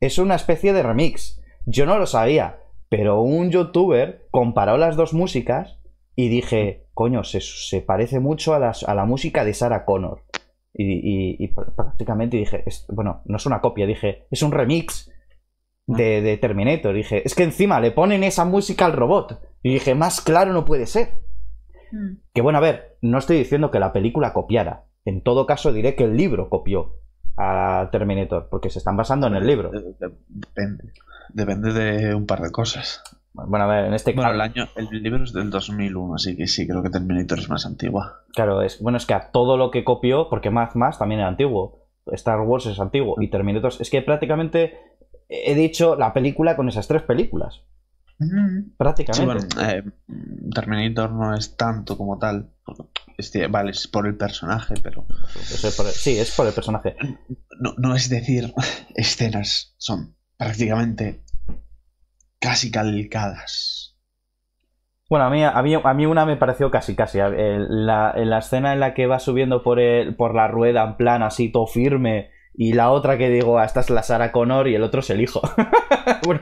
Es una especie de remix. Yo no lo sabía, pero un youtuber comparó las dos músicas y dije, coño, se, parece mucho a, a, la música de Sarah Connor. Y, prácticamente dije, bueno, no es una copia, dije, es un remix de, Terminator. dije, es que encima le ponen esa música al robot. Y dije, más claro no puede ser. Hmm. Que bueno, a ver, no estoy diciendo que la película copiara. En todo caso, diré que el libro copió a Terminator, porque se están basando en el libro. Eh, eh, depende. Depende de un par de cosas. Bueno, a ver, en este caso. el, el libro es del 2001, así que sí, creo que Terminator es más antigua. Claro, es, bueno, es que a todo lo que copió, porque más más también es antiguo. Star Wars es antiguo y Terminator es que prácticamente he dicho la película con esas tres películas. Prácticamente. Eh, Terminator no es tanto como tal. vale, es por el personaje, pero. sí, es por el personaje. No, es decir, escenas son prácticamente casi calcadas. Bueno, a mí, a, a mí una me pareció casi, casi. Eh, la, la escena en la que va subiendo por, el, por la rueda, en plan así, todo firme, y la otra que digo, ah, esta es la Sara Connor y el otro es el hijo. bueno,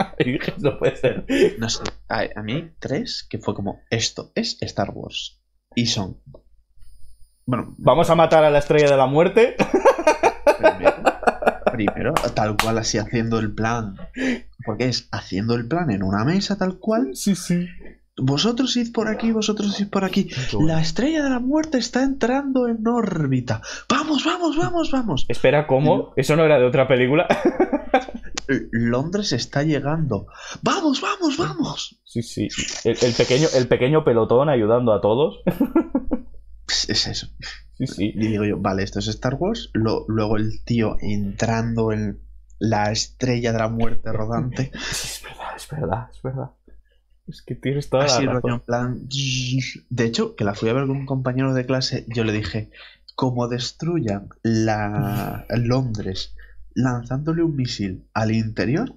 no puede ser. No sé, a, mí mí tres que fue como, esto es Star Wars. Y son... Bueno, vamos a matar a la estrella de la muerte. Primero, primero, tal cual así haciendo el plan. Porque es haciendo el plan en una mesa tal cual. Sí, sí. Vosotros id por aquí, vosotros id por aquí. La estrella de la muerte está entrando en órbita. Vamos, vamos, vamos, vamos. Espera, ¿cómo? ¿Eso no era de otra película? Londres está llegando. Vamos, vamos, vamos. Sí, sí. El, pequeño, el pequeño pelotón ayudando a todos. Es eso. Sí, sí. Y digo yo, vale, esto es Star Wars. luego el tío entrando en la estrella de la muerte rodante. es verdad, es verdad, es verdad que tienes toda De hecho, que la fui a ver con un compañero de clase, yo le dije, como destruyan la Londres lanzándole un misil al interior,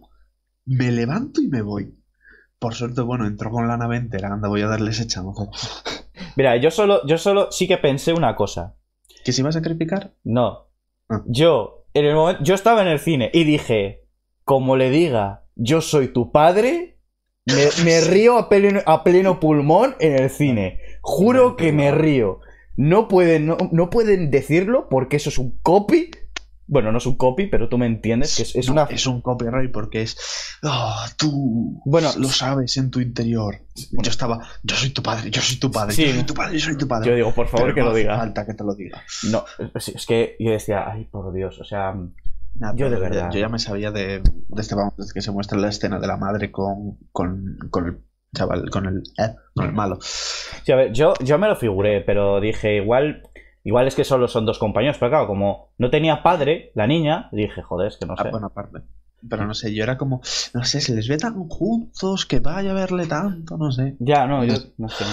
me levanto y me voy. Por suerte, bueno, entró con la nave entera, anda, voy a darles ese Mira, yo solo, yo solo sí que pensé una cosa. ¿Que si vas a criticar? No. Ah. Yo, en el momento, yo estaba en el cine y dije, como le diga, yo soy tu padre, me, río a pleno, a pleno, pulmón en el cine. Juro que me río. No pueden, no, pueden decirlo porque eso es un copy bueno, no es un copy, pero tú me entiendes que es, es una. Es un copyright porque es. Ah, tú bueno, lo sabes en tu interior. Yo estaba. Yo soy tu padre, yo soy tu padre, sí. yo soy tu padre, yo soy tu padre. Yo digo, por favor, que lo diga. que te lo diga. No, es, que yo decía, ay, por Dios, o sea yo de eh, verdad. Yo ya eh. me sabía de, de este vamos, que se muestra la escena de la madre con, con, el chaval, con el, eh, malo. yo, yo me lo figuré, pero dije, igual, igual es que solo son dos compañeros, pero claro, como no tenía padre, la niña, dije, joder, es que no ah, sé. Ah, bueno, Pero no sé, yo era como, no sé, se les ve tan juntos, que vaya a verle tanto, no sé. Ya, no, yo no sé.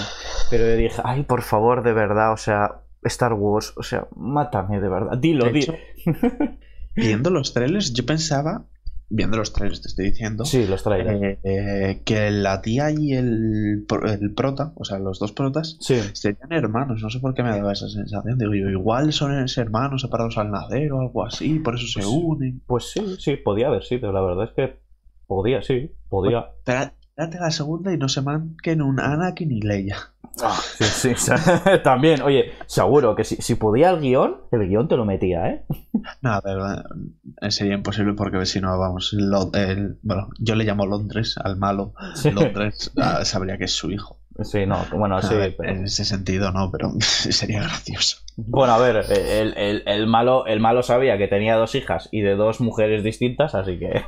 Pero yo dije, ay, por favor, de verdad, o sea, Star Wars, o sea, mátame de verdad. Dilo, dilo. viendo los trailers, yo pensaba, viendo los trailers, te estoy diciendo. Sí, los trailers. Eh, eh, que la tía y el, el, prota, o sea, los dos protas, serían hermanos. No sé por qué me daba esa sensación. Digo igual son hermanos separados al nacer o algo así, por eso se pues unen. Pues sí, sí, podía haber sido. la verdad es que podía, sí, podía. Pues, la segunda y no se manquen un Anakin y Leia. Ah, sí, También, oye, seguro que si, si, podía el guión, el guión te lo metía, ¿eh? No, a sería imposible porque si no, vamos, bueno, yo le llamo Londres al malo. Londres ah, sabría que es su hijo. Sí, no, bueno, sí. En ese sentido, no, pero sería gracioso. Bueno, a ver, el, malo, el malo sabía que tenía dos hijas y de dos mujeres distintas, así que.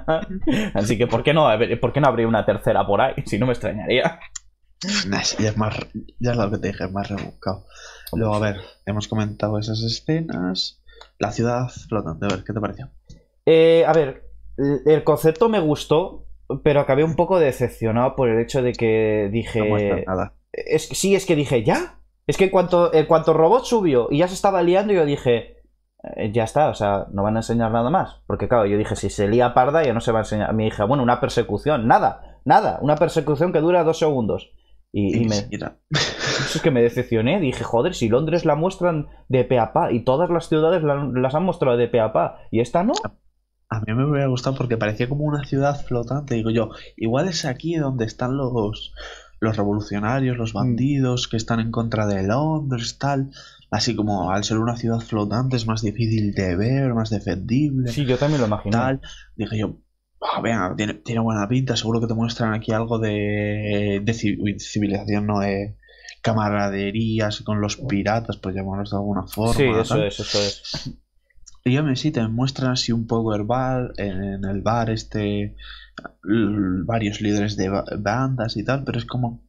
así que, ¿por qué, no, ¿por qué no habría una tercera por ahí? Si no me extrañaría ya es más. Ya lo que te dije, es más rebuscado. Luego, a ver, hemos comentado esas escenas. La ciudad flotante, a ver, ¿qué te pareció? Eh, a ver, el concepto me gustó, pero acabé un poco decepcionado por el hecho de que dije. No nada. Es, sí, es que dije, ¿ya? Es que en cuanto, en cuanto Robot subió y ya se estaba liando, yo dije, eh, ya está, o sea, no van a enseñar nada más. Porque claro, yo dije, si se lía parda, ya no se va a enseñar. Me dije, bueno, una persecución, nada, nada, una persecución que dura dos segundos. Y, me... Es que me decepcioné. Dije, joder, si Londres la muestran de pe a pa y todas las ciudades las han mostrado de pe a pa y esta no. A mí me hubiera gustado porque parecía como una ciudad flotante. Digo yo, igual es aquí donde están los, los revolucionarios, los mm. bandidos que están en contra de Londres, tal. Así como al ser una ciudad flotante es más difícil de ver, más defendible. Sí, yo también lo imaginé. Tal. Dije yo, tiene, tiene, buena pinta, seguro que te muestran aquí algo de, civilización, ¿no? De camaraderías con los piratas, pues llamarlos de alguna forma. Sí, eso es, eso es. Dígame si sí, te muestran así un poco el en el bar este, varios líderes de bandas y tal, pero es como...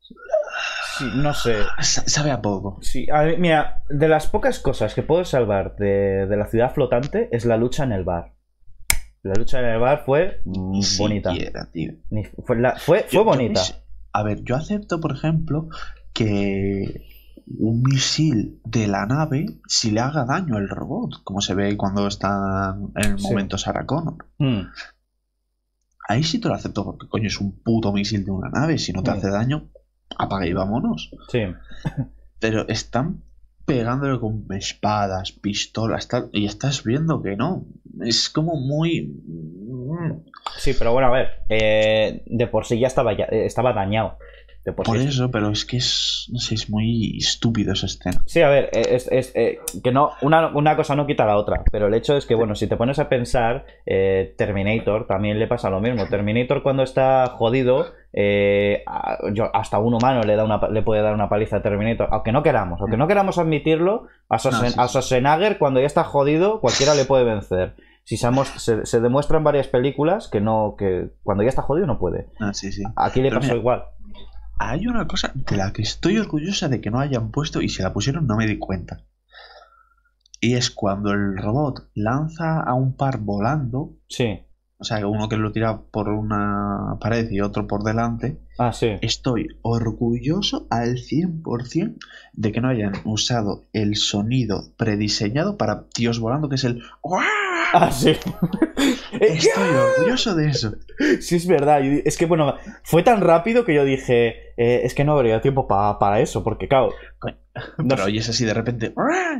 Sí, no sé. Sabe a poco. Sí, mira, de las pocas cosas que puedo salvar de, de la ciudad flotante es la lucha en el bar. La lucha en el bar fue bonita. fue, bonita. a ver, yo acepto, por ejemplo, que un misil de la nave si le haga daño al robot, como se ve cuando está en el momento Sarah Connor. Mm. Ahí sí te lo acepto porque coño es un puto misil de una nave, si no te hace daño, apaga y vámonos. Sí. Pero están pegándole con espadas, pistolas, y estás viendo que no. Es como muy. Mm. Sí, pero bueno, a ver. Eh, de por sí ya estaba, ya, eh, estaba dañado por, eso, pero es que es, es muy estúpido esa escena. Sí, a ver, eh, es, eh, que no, una, cosa no quita la otra, pero el hecho es que, bueno, si te pones a pensar, eh, Terminator también le pasa lo mismo. Terminator cuando está jodido, hasta un humano le, da una, le puede dar una paliza a Terminator, aunque no queramos, aunque no queramos admitirlo, a, Schwarzenegger cuando ya está jodido, cualquiera le puede vencer si somos, se, demuestra en varias películas que no que cuando ya está jodido no puede. Ah, sí, sí. Aquí le pasó igual hay una cosa de la que estoy orgullosa de que no hayan puesto y si la pusieron no me di cuenta. Y es cuando el robot lanza a un par volando. Sí o sea, uno que lo tira por una pared y otro por delante, ah, sí. estoy orgulloso al 100% de que no hayan usado el sonido prediseñado para tíos volando, que es el... Ah, sí. Estoy orgulloso de eso. Sí, es verdad. Es que, bueno, fue tan rápido que yo dije, eh, es que no habría tiempo para eso, porque, claro... No y es así de repente,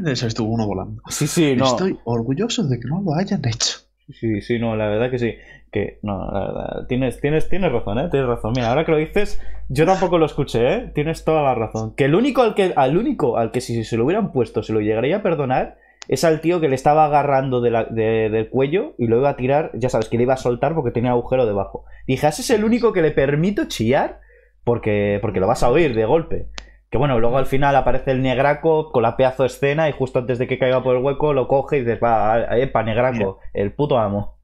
eso estuvo uno volando. Sí, sí, no. Estoy orgulloso de que no lo hayan hecho. Sí, sí, no, la verdad que sí. Que no, la verdad. Tienes, tienes, tienes razón, ¿eh? Tienes razón. Mira, ahora que lo dices, yo tampoco lo escuché, ¿eh? Tienes toda la razón. Que el único al que, al único al que si, se lo hubieran puesto, se lo llegaría a perdonar, es al tío que le estaba agarrando del cuello y lo iba a tirar, ya sabes, que le iba a soltar porque tenía agujero debajo. Dije, ah, ese es el único que le permito chillar porque, porque lo vas a oír de golpe. Que bueno, luego al final aparece el negraco con la pedazo escena y justo antes de que caiga por el hueco lo coge y dices, va, eh, epa, negraco, el puto amo.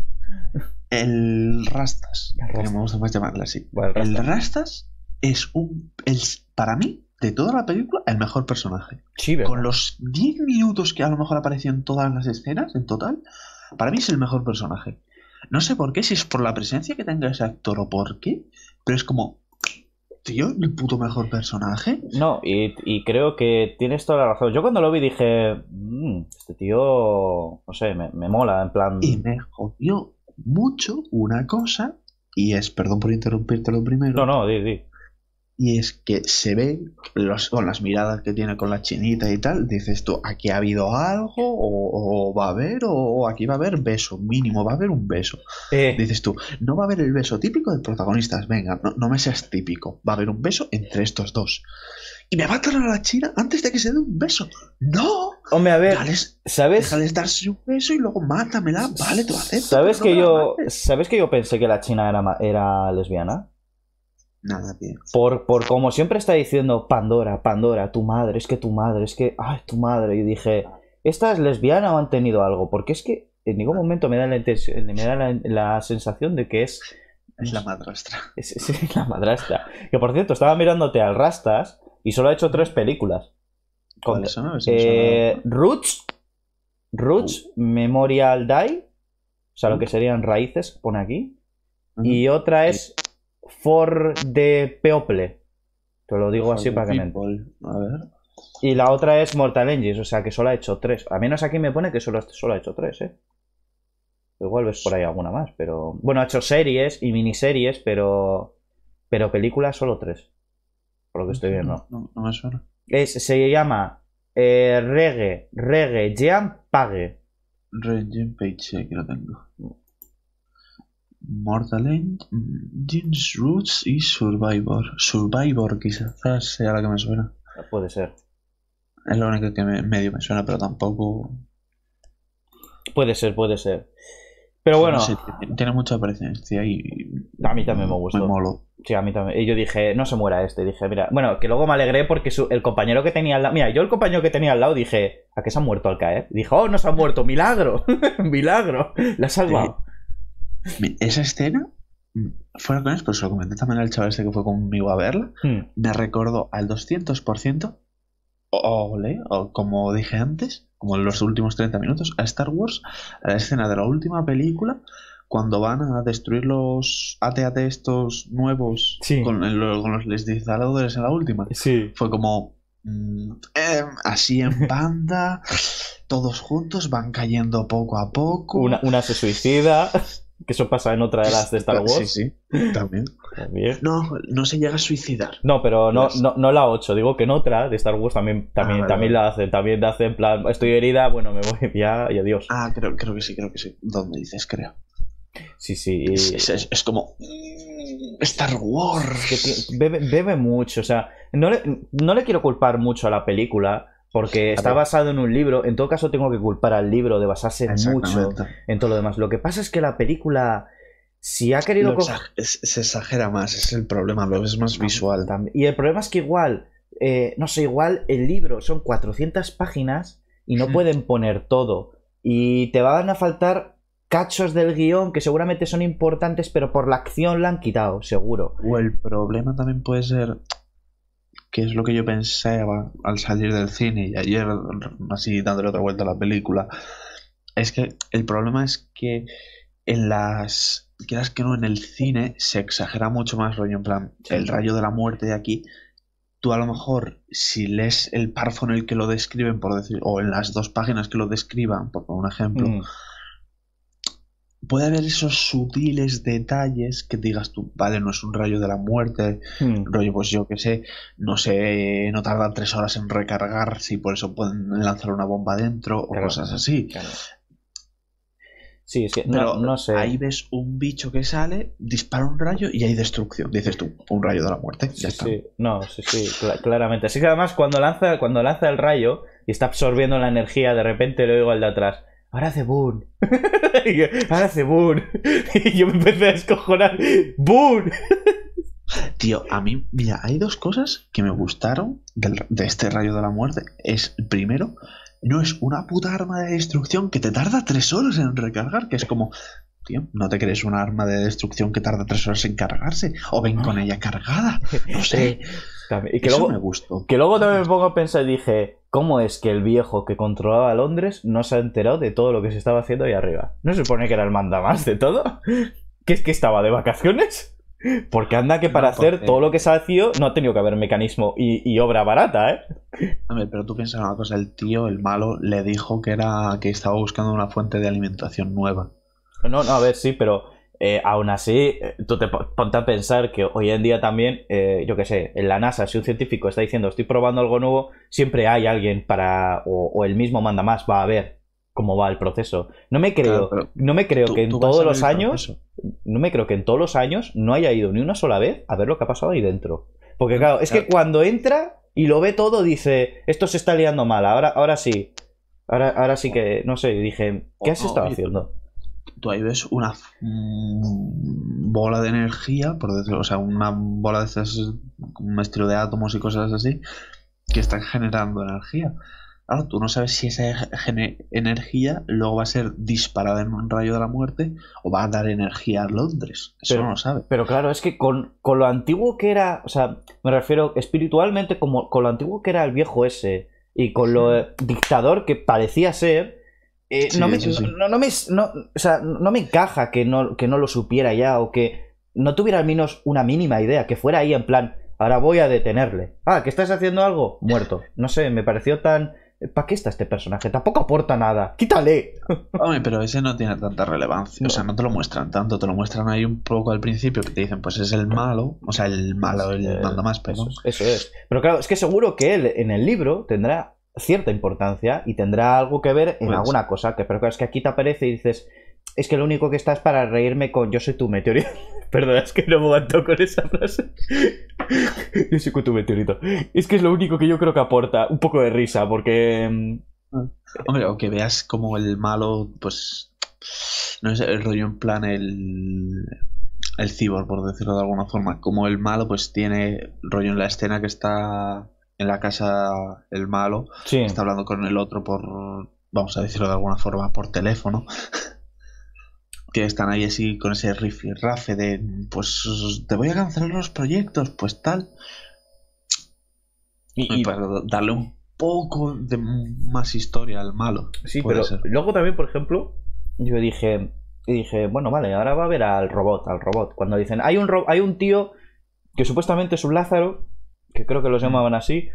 El Rastas, el me gusta más así. el, rastas. es un. para mí, de toda la película, el mejor personaje. Con los 10 minutos que a lo mejor apareció en todas las escenas, en total, para mí es el mejor personaje. No sé por qué, si es por la presencia que tenga ese actor o por qué, pero es como, tío, el puto mejor personaje. No, y, creo que tienes toda la razón. Yo cuando lo vi dije, mm, este tío, no sé, me, me, mola, en plan... Y me jodió mucho una cosa, y es, perdón por interrumpirte lo primero. No, no, di, di y es que se ve con las miradas que tiene con la chinita y tal, dices tú, aquí ha habido algo o, va a haber o aquí va a haber beso, mínimo va a haber un beso. Dices tú, no va a haber el beso típico de protagonistas, venga, no, me seas típico, va a haber un beso entre estos dos. Y me va a a la china antes de que se dé un beso. ¡No! Hombre, a ver, Dales, ¿sabes? Déjales darse un beso y luego mátamela, vale, tú ¿Sabes, que, yo, ¿Sabes que yo pensé que la china era, era lesbiana? Nada, Por, por como siempre está diciendo Pandora, Pandora, tu madre, es que tu madre, es que, ay, tu madre. Y dije, ¿esta es lesbiana o han tenido algo? Porque es que en ningún momento me da la, me da la, sensación de que es. Es la madrastra. Es, la madrastra. Que por cierto, estaba mirándote al Rastas y solo ha hecho tres películas. Con, eh, Roots, Roots, uh. Memorial Die, o sea, lo que uh. serían raíces, pone aquí. Y otra es For the People. Te lo digo así para que me Y la otra es Mortal Engines, o sea que solo ha hecho tres. A menos aquí me pone que solo, ha hecho tres, ¿eh? Igual ves por ahí alguna más, pero. Bueno, ha hecho series y miniseries, pero. Pero películas solo tres. Por lo que estoy viendo. No, me suena. se llama eh, Reggae, Reggae Jean Pague. Reggae Page, que lo tengo. Mortal Jeans Roots y Survivor. Survivor quizás sea la que me suena. Ah, puede ser. Es la única que medio me suena, pero tampoco. Puede ser, puede ser. Pero bueno. tiene mucha presencia y. A mí también me gustó. Sí, a mí también. Y yo dije, no se muera este. Dije, mira. Bueno, que luego me alegré porque el compañero que tenía al lado. Mira, yo el compañero que tenía al lado dije, ¿a qué se ha muerto al caer? Dijo, oh, no se ha muerto, milagro. milagro. La ha salvado. Esa escena, fuera con eso, se lo comenté también al chaval este que fue conmigo a verla, hmm. me recordó al 200%, o, o como dije antes, como en los últimos 30 minutos, a Star Wars, la escena de la última película, cuando van a destruir los AT-AT estos nuevos con, los con, los en la última. Sí. Fue como mm, em, así en banda, todos juntos van cayendo poco a poco. Una, una se suicida. Que eso pasa en otra de las de Star Wars. Sí, sí, también. No, no se llega a suicidar. No, pero no, no, la 8. Digo que en otra de Star Wars también, también, ah, también la hacen. También la hacen en plan, estoy herida, bueno, me voy ya y adiós. Ah, creo, creo que sí, creo que sí. ¿Dónde dices? Creo. Sí, sí. Es, como. Mm, Star Wars. bebe, mucho. O sea, no le, no le quiero culpar mucho a la película porque está basado en un libro. En todo caso, tengo que culpar al libro de basarse mucho en todo lo demás. Lo que pasa es que la película, si ha querido. se exagera más, es el problema, lo es más visual. También. Y el problema es que, igual, eh, no sé, igual el libro son 400 páginas y no pueden poner todo. Y te van a faltar cachos del guión que seguramente son importantes, pero por la acción la han quitado, seguro. O el problema también puede ser que es lo que yo pensaba al salir del cine y ayer así dándole otra vuelta a la película, es que el problema es que en las, quieras que no, en el cine se exagera mucho más rollo, en plan, el rayo de la muerte de aquí, tú a lo mejor si lees el párrafo en el que lo describen, por decir, o en las dos páginas que lo describan, por un ejemplo, mm puede haber esos sutiles detalles que digas tú, vale, no es un rayo de la muerte, hmm. rollo, pues yo qué sé, no sé, no tardan tres horas en recargar, si por eso pueden lanzar una bomba dentro o cosas así. Sí, Sí, es no, sé. Ahí ves un bicho que sale, dispara un rayo y hay destrucción. Dices tú, un rayo de la muerte. sí, sí. No, sí, sí, claramente. Así que además cuando lanza, cuando lanza el rayo y está absorbiendo la energía, de repente lo oigo al de atrás ahora hace boom. ahora hace boom. y yo me empecé a escojonar. ¡Boom! Tío, a mí, mira, hay dos cosas que me gustaron de este rayo de la muerte. Es, primero, no es una puta arma de destrucción que te tarda tres horas en recargar, que es como, tío, no te crees una arma de destrucción que tarda tres horas en cargarse, o ven con ah. ella cargada, no sé. Eh, y que luego, me gustó. Que luego también me pongo a pensar y dije, ¿Cómo es que el viejo que controlaba Londres no se ha enterado de todo lo que se estaba haciendo ahí arriba? ¿No se supone que era el mandamás de todo? ¿Que es que estaba de vacaciones? Porque anda que para hacer todo lo que se ha hecho no ha tenido que haber mecanismo y, obra barata, ¿eh? A ver, pero tú piensas una cosa, el tío, el malo, le dijo que era que estaba buscando una fuente de alimentación nueva. No, no, a ver, sí, pero eh, aún así, eh, tú te ponte a pensar que hoy en día también, eh, yo qué sé, en la NASA, si un científico está diciendo estoy probando algo nuevo, siempre hay alguien para, o, el mismo manda más, va a ver cómo va el proceso. No me creo, no me creo que en todos los años, no me creo que en todos los años no haya ido ni una sola vez a ver lo que ha pasado ahí dentro. Porque claro, es que cuando entra y lo ve todo, dice, esto se está liando mal, ahora, ahora sí, ahora, ahora sí que, no sé, dije, ¿qué has estado haciendo? tú ahí ves una mm, bola de energía, por decirlo, o sea, una bola de esas, un estilo de átomos y cosas así, que están generando energía. Ahora tú no sabes si esa e-, energía luego va a ser disparada en un rayo de la muerte o va a dar energía a Londres. Eso no lo sabe. Pero claro, es que con, lo antiguo que era, o sea, me refiero espiritualmente como con lo antiguo que era el viejo ese y con lo dictador que parecía ser, no, me, encaja que no, que no lo supiera ya o que no tuviera al menos una mínima idea, que fuera ahí en plan, ahora voy a detenerle. Ah, que estás haciendo algo, muerto. No sé, me pareció tan... ¿Para qué está este personaje? Tampoco aporta nada. ¡Quítale! Hombre, pero ese no tiene tanta relevancia. O sea, no te lo muestran tanto. Te lo muestran ahí un poco al principio que te dicen, pues es el malo. O sea, el malo, el mando más, pesos. eso, es. Pero claro, es que seguro que él en el libro tendrá cierta importancia y tendrá algo que ver en pues- alguna cosa. Que, pero es que aquí te aparece y dices, es que lo único que estás para reírme con yo soy tu meteorito. perdona, es que no me aguanto con esa frase. yo soy tu meteorito. Es que es lo único que yo creo que aporta un poco de risa, porque... Mm, Hombre, aunque veas como el malo, pues... No es el rollo en plan el... El cibor, por decirlo de alguna forma. Como el malo, pues tiene rollo en la escena que está en la casa el malo está hablando con el otro por, vamos a decirlo de alguna forma, por teléfono. que están ahí así con ese rafe de, pues te voy a cancelar los proyectos, pues tal. Y, para darle un poco de más historia al malo. Sí, pero luego también, por ejemplo, yo dije, dije, bueno, vale, ahora va a ver al robot, al robot. Cuando dicen, hay un, hay un tío que supuestamente es un Lázaro que creo que los llamaban así,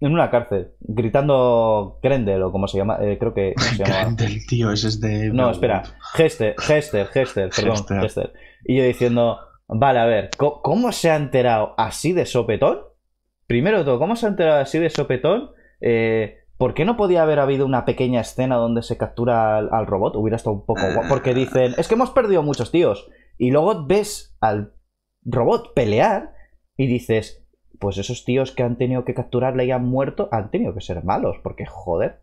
en una cárcel, gritando Grendel o como se llama, eh, creo que se tío, ese es de... No, espera, Hester, Hester, Hester, perdón, Y yo diciendo, vale, a ver, ¿cómo, se ha enterado así de sopetón? Primero de todo, ¿cómo se ha enterado así de sopetón? Eh, ¿Por qué no podía haber habido una pequeña escena donde se captura al, al robot? Hubiera estado un poco guapo. Porque dicen, es que hemos perdido muchos tíos. Y luego ves al robot pelear y dices, pues esos tíos que han tenido que capturarle y han muerto han tenido que ser malos, porque joder.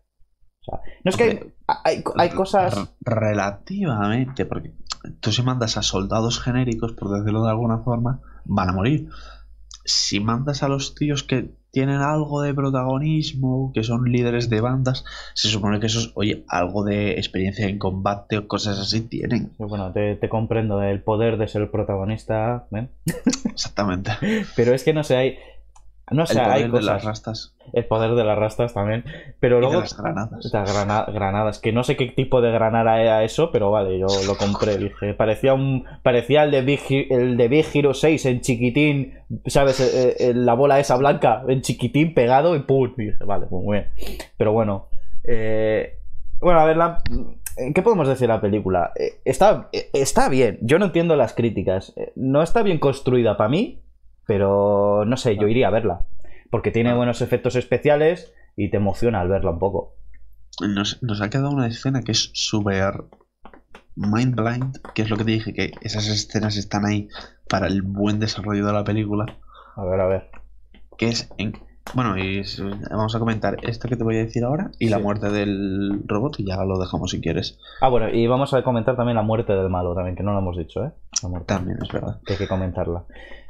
O sea, no es que hay, hay, hay cosas. Relativamente, porque tú si mandas a soldados genéricos, por decirlo de alguna forma, van a morir. Si mandas a los tíos que tienen algo de protagonismo, que son líderes de bandas, se supone que es... oye, algo de experiencia en combate o cosas así tienen. bueno, te, comprendo, el poder de ser protagonista, ¿eh? Exactamente. Pero es que no sé, hay, no o sé, sea, hay cosas. De las rastas. El poder de las rastas también. Pero luego. las granadas. Las granadas. Que no sé qué tipo de granada era eso, pero vale, yo lo compré. Dije, parecía un. Parecía el de Big, el de Big Hero 6 en chiquitín. ¿Sabes? Eh, eh, eh, la bola esa blanca en chiquitín pegado y pum. Dije, vale, pues muy bien. Pero bueno. bueno, a ver, mm, ¿Qué podemos decir de la película? Está, está bien. Yo no entiendo las críticas. No está bien construida para mí pero no sé, yo ah. iría a verla. Porque tiene ah. buenos efectos especiales y te emociona al verla un poco. Nos, ha quedado una escena que es súper mind blind, que es lo que te dije, que esas escenas están ahí para el buen desarrollo de la película. A ver, a ver. Que es Bueno, y vamos a comentar esto que te voy a decir ahora y la muerte del robot y ya lo dejamos si quieres. Ah, bueno, y vamos a comentar también la muerte del malo, también, que no lo hemos dicho, ¿eh? También es verdad. hay que comentarla.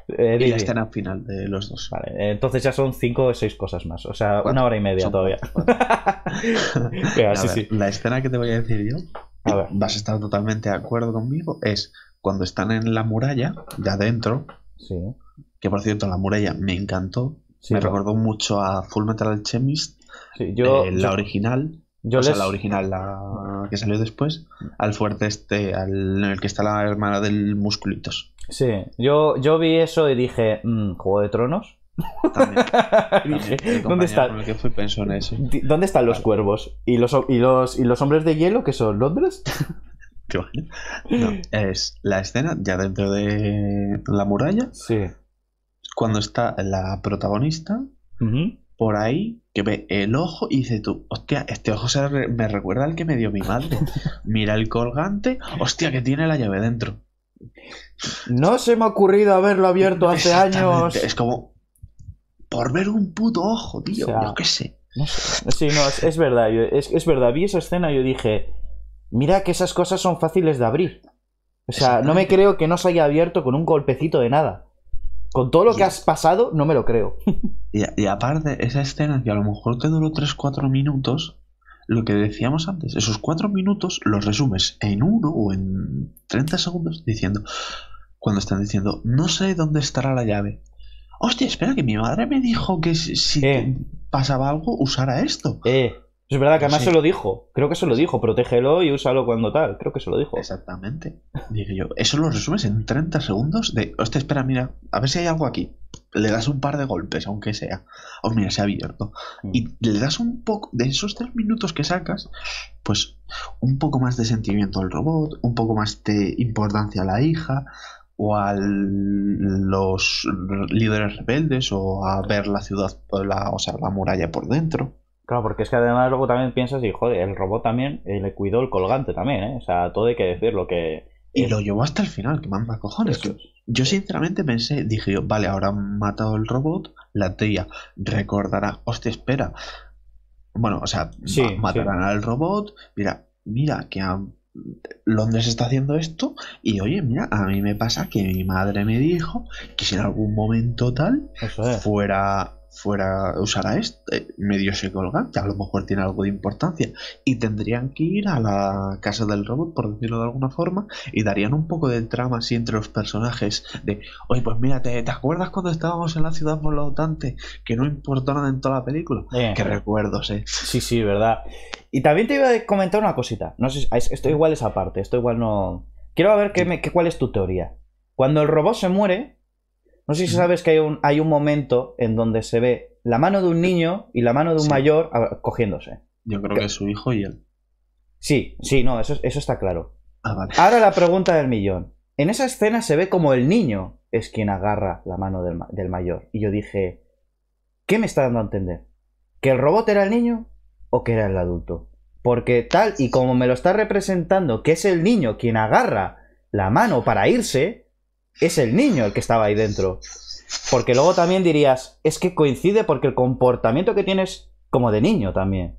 Eh, y la escena final de los dos. Vale, eh, entonces ya son cinco o seis cosas más. O sea, una hora y media todavía. La escena que te voy a decir yo, vas a estar totalmente de acuerdo conmigo, es cuando están en la muralla, ya adentro Sí. Que por cierto, la muralla me encantó. me recordó mucho a Full Metal Alchemist. yo, eh, la original. Yo o sea, la original, la que salió después. Al fuerte este, en el que está la hermana del Musculitos. Sí, yo, yo vi eso y dije, mm, Juego de Tronos. dije, ¿dónde, está, ¿Dónde están los cuervos? ¿Y los, los, hombres de hielo que son Londres? no, es la escena ya dentro de la muralla. Sí. Cuando está la protagonista por ahí, que ve el ojo y dice tú, hostia, este ojo me recuerda al que me dio mi madre. Mira el colgante, hostia, que tiene la llave dentro. No se me ha ocurrido haberlo abierto hace años. Es como. Por ver un puto ojo, tío. qué sé. No sé. Sí, no, es, verdad. es, verdad. Vi esa escena y yo dije. Mira que esas cosas son fáciles de abrir. O sea, no me creo que no se haya abierto con un golpecito de nada. Con todo lo que has pasado, no me lo creo. Y, y aparte, esa escena que a lo mejor te duró 3-4 minutos, lo que decíamos antes, esos cuatro minutos los resumes en uno o en 30 segundos diciendo, cuando están diciendo, no sé dónde estará la llave. Hostia, espera, que mi madre me dijo que si eh. pasaba algo usara esto. Eh, es verdad que además se lo dijo. Creo que se lo dijo. Protégelo y úsalo cuando tal. Creo que se lo dijo. Exactamente. Dije yo. Eso lo resumes en 30 segundos de. Hostia, espera, mira. A ver si hay algo aquí le das un par de golpes, aunque sea. O oh, mira, se ha abierto. Mm. Y le das un poco, de esos tres minutos que sacas, pues un poco más de sentimiento al robot, un poco más de importancia a la hija, o a los líderes rebeldes, o a ver la ciudad, la, o sea, la muralla por dentro. Claro, porque es que además luego también piensas y joder, el robot también eh, le cuidó el colgante también, ¿eh? O sea, todo hay que decir lo que... Y lo llevó hasta el final, que manda cojones. Yo sinceramente pensé, dije yo, vale, ahora han matado el robot, la tía recordará, hostia, espera. Bueno, o sea, matarán al robot, mira, mira que Londres está haciendo esto y oye, mira, a mí me pasa que mi madre me dijo que si en algún momento tal fuera fuera usara este, medio se colgante, a lo mejor tiene algo de importancia, y tendrían que ir a la casa del robot, por decirlo de alguna forma, y darían un poco de trama así entre los personajes, de, oye, pues mira, ¿te, acuerdas cuando estábamos en la ciudad voladante, Que no importa nada en toda la película. Eh. que recuerdos, eh. Sí, sí, verdad. Y también te iba a comentar una cosita, no sé, esto igual esa parte, estoy igual no... Quiero ver qué me, qué, cuál es tu teoría. Cuando el robot se muere, no sé si sabes que hay un, hay un momento en donde se ve la mano de un niño y la mano de un mayor cogiéndose. Yo creo que, es su hijo y él. Sí, sí, no, eso, eso está claro. Ah, Ahora la pregunta del millón. En esa escena se ve como el niño es quien agarra la mano del, del mayor. Y yo dije, ¿qué me está dando a entender? ¿Que el robot era el niño o que era el adulto? Porque tal y como me lo está representando, que es el niño quien agarra la mano para irse, es el niño el que estaba ahí dentro. Porque luego también dirías, es que coincide porque el comportamiento que tienes como de niño también.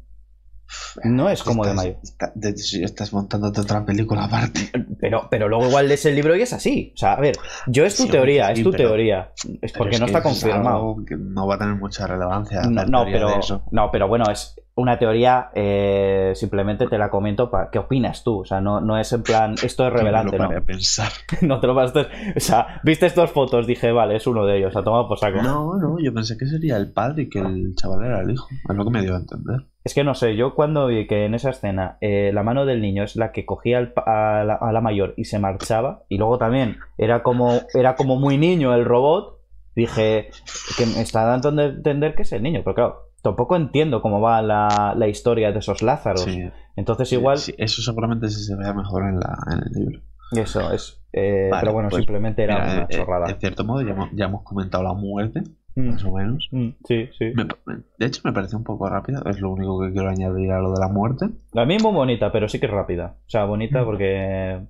No es como de mayor. estás montándote otra película aparte. Pero, pero luego igual lees el libro y es así. O sea, a ver, yo es tu teoría, es tu teoría. Es porque no está confirmado. no va a tener mucha relevancia. No, pero, no, pero bueno, es, una teoría, eh, simplemente te la comento para qué opinas tú. O sea, no, no es en plan, esto es revelante, ¿no? te no. pensar. no te lo vas a... O sea, viste estas fotos, dije, vale, es uno de ellos, ha tomado por saco. No, no, yo pensé que sería el padre y que el chaval era el hijo. Es lo que me dio a entender. Es que no sé, yo cuando vi que en esa escena eh, la mano del niño es la que cogía al, a, la, mayor y se marchaba, y luego también era como, era como muy niño el robot, dije que me está dando a entender que es el niño, pero claro, tampoco entiendo cómo va la, historia de esos Lázaros. Entonces, igual. eso seguramente sí se vea mejor en, la, en el libro. Eso es. Eh, pero bueno, pues, simplemente era una eh, eh, chorrada. En cierto modo, ya, hemos comentado la muerte, mm. más o menos. Mm, sí, sí. de hecho, me parece un poco rápida. Es lo único que quiero añadir a lo de la muerte. La mía muy bonita, pero sí que es rápida. O sea, bonita mm. porque.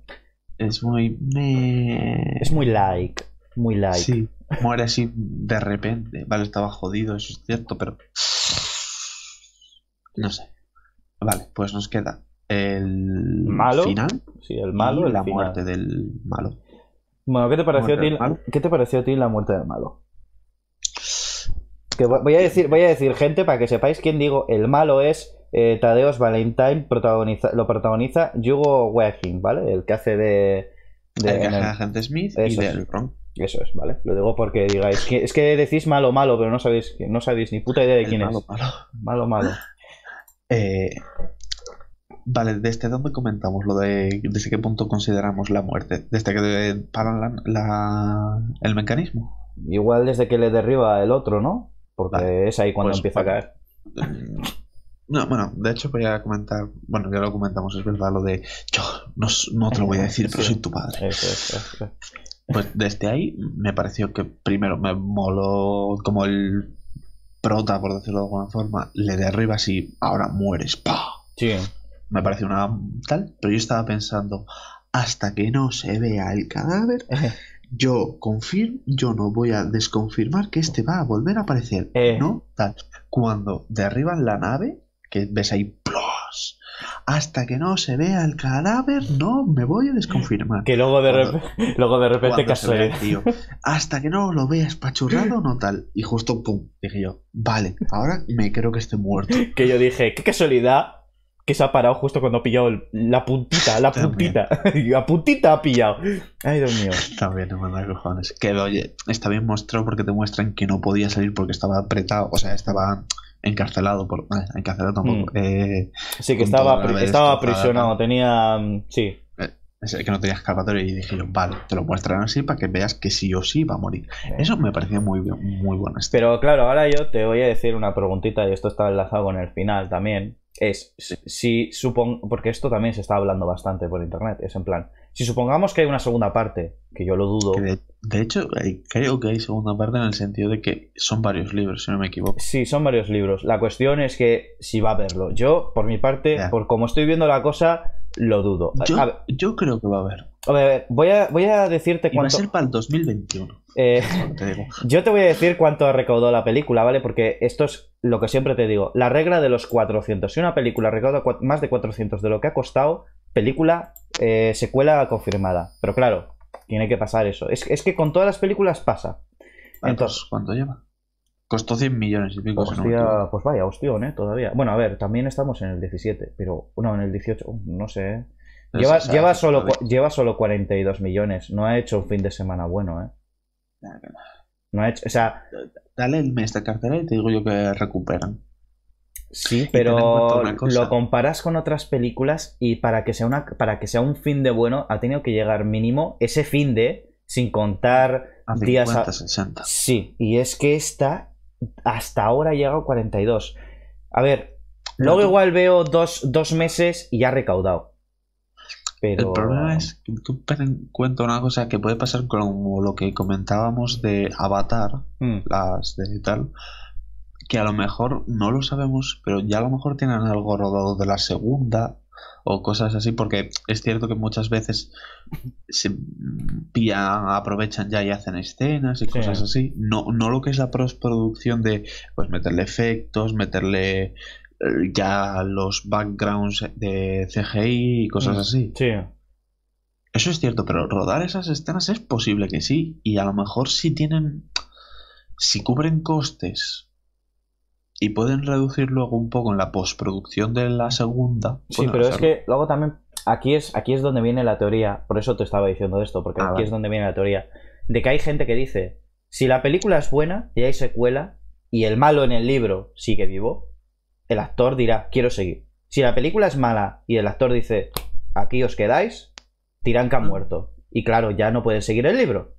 Es muy. Es muy like. Muy like. Sí. Muere así de repente. Vale, estaba jodido, eso es cierto, pero. No sé. Vale, pues nos queda el malo, final. Sí, el malo. la muerte del malo. Bueno, ¿qué te, pareció a ti, ¿qué te pareció la muerte del malo? voy a decir, voy a decir, gente, para que sepáis quién digo, el malo es Tadeusz eh, Tadeos Valentine, protagoniza, lo protagoniza Hugo Weaving ¿vale? El que hace de. de el que hace Smith y de Eso es, ¿vale? Lo digo porque digáis. es que decís malo, malo, pero no sabéis, no sabéis ni puta idea de quién malo, es. Malo, malo. Malo, malo. Eh, vale, desde dónde comentamos lo de desde qué punto consideramos la muerte, desde que paran el mecanismo. Igual desde que le derriba el otro, ¿no? Porque es ahí cuando pues, empieza a caer. Mm, no, bueno, de hecho voy a comentar, bueno, ya lo comentamos, es verdad, lo de yo no, te lo voy a decir, pero soy tu padre. Pues desde ahí me pareció que primero me moló como el prota, por decirlo de alguna forma, le derribas y ahora mueres. ¡Pah! Sí. Me parece una tal, pero yo estaba pensando, hasta que no se vea el cadáver, eh. yo confirmo, yo no voy a desconfirmar que este va a volver a aparecer, eh. ¿no? Tal. Cuando derriban la nave, que ves ahí, hasta que no se vea el cadáver, no me voy a desconfirmar. Que luego de, luego de repente casualidad. Tío, hasta que no lo veas pachurrado, no tal. Y justo, pum, dije yo, vale, ahora me creo que esté muerto. Que yo dije, qué casualidad que se ha parado justo cuando ha pillado la puntita, la puntita. la puntita ha pillado. Ay, Dios mío. Está bien, hermano, cojones. Que oye, está bien mostrado porque te muestran que no podía salir porque estaba apretado, o sea, estaba encarcelado por. encarcelado tampoco. Mm. Eh, sí, que estaba, estaba aprisionado, tenía. Mm, sí. Eh, que no tenía escapatoria y dije vale, te lo muestran así para que veas que sí o sí va a morir. Eso me pareció muy, muy bueno. Pero claro, ahora yo te voy a decir una preguntita y esto está enlazado con el final también es si supongo porque esto también se está hablando bastante por internet es en plan si supongamos que hay una segunda parte que yo lo dudo de, hecho creo que hay segunda parte en el sentido de que son varios libros si no me equivoco sí son varios libros la cuestión es que si va a verlo yo por mi parte por como estoy viendo la cosa lo dudo. Yo, creo que va a haber. voy a, voy a decirte cuánto. Y va a ser para el 2021. Eh, yo te voy a decir cuánto recaudó la película, ¿vale? Porque esto es lo que siempre te digo. La regla de los 400. Si una película recauda más de 400 de lo que ha costado, película eh, secuela confirmada. Pero claro, tiene que pasar eso. Es, es que con todas las películas pasa. Ah, pues, Entonces, ¿Cuánto lleva? Costó 100 millones y pico. pues vaya, hostión, ¿eh? Todavía. Bueno, a ver, también estamos en el 17, pero. No, en el 18, eh. no sé. Lleva, lleva, solo, lleva solo 42 millones. No ha hecho un fin de semana bueno, ¿eh? No ha hecho. O sea. Dale el mes de cartera y te digo yo que recuperan. Sí, pero lo comparas con otras películas y para que sea una para que sea un fin de bueno ha tenido que llegar mínimo ese fin de sin contar días Sí, y es que esta hasta ahora ha llegado 42. A ver, luego igual veo dos, meses y ya recaudado. Pero... El problema es que tú ten en cuenta una cosa que puede pasar con lo que comentábamos de Avatar, hmm. las de tal, que a lo mejor no lo sabemos, pero ya a lo mejor tienen algo rodado de la segunda o cosas así, porque es cierto que muchas veces se pillan, aprovechan ya y hacen escenas y cosas así. No, no lo que es la postproducción de pues meterle efectos, meterle eh, ya los backgrounds de CGI y cosas mm, así. Sí. Eso es cierto, pero rodar esas escenas es posible que sí. Y a lo mejor si tienen. Si cubren costes y pueden reducirlo un poco en la postproducción de la segunda. Sí, pero es que luego también aquí es, aquí es donde viene la teoría, por eso te estaba diciendo esto, porque ah, aquí es donde viene la teoría, de que hay gente que dice, si la película es buena y hay secuela y el malo en el libro sigue vivo, el actor dirá, quiero seguir. Si la película es mala y el actor dice, aquí os quedáis, tiran que ha mm. muerto. Y claro, ya no pueden seguir el libro.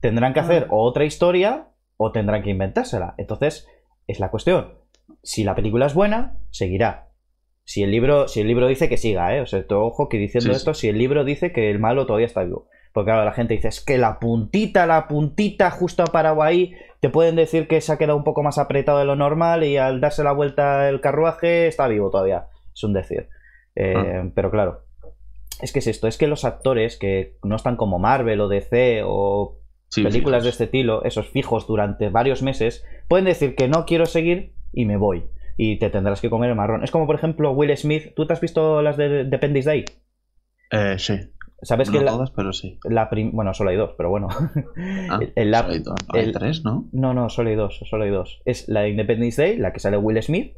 Tendrán que ah. hacer otra historia o tendrán que inventársela. Entonces, es la cuestión. Si la película es buena, seguirá. Si el libro, si el libro dice que siga, ¿eh? O sea, todo ojo que diciendo esto, si el libro dice que el malo todavía está vivo. Porque claro, la gente dice, es que la puntita, la puntita justo a paraguay te pueden decir que se ha quedado un poco más apretado de lo normal y al darse la vuelta el carruaje está vivo todavía. Es un decir. Eh, ah. Pero claro, es que es esto, es que los actores que no están como Marvel o DC o películas de este estilo, esos fijos durante varios meses, pueden decir que no quiero seguir y me voy. Y te tendrás que comer el marrón. Es como, por ejemplo, Will Smith. ¿Tú te has visto las de Dependis Day? Eh, sí. ¿Sabes no que todas, pero sí. La bueno, solo hay dos, pero bueno. Ah, hay, ah, el, tres, ¿no? No, no, solo hay dos, solo hay dos. Es la de Independence Day, la que sale Will Smith,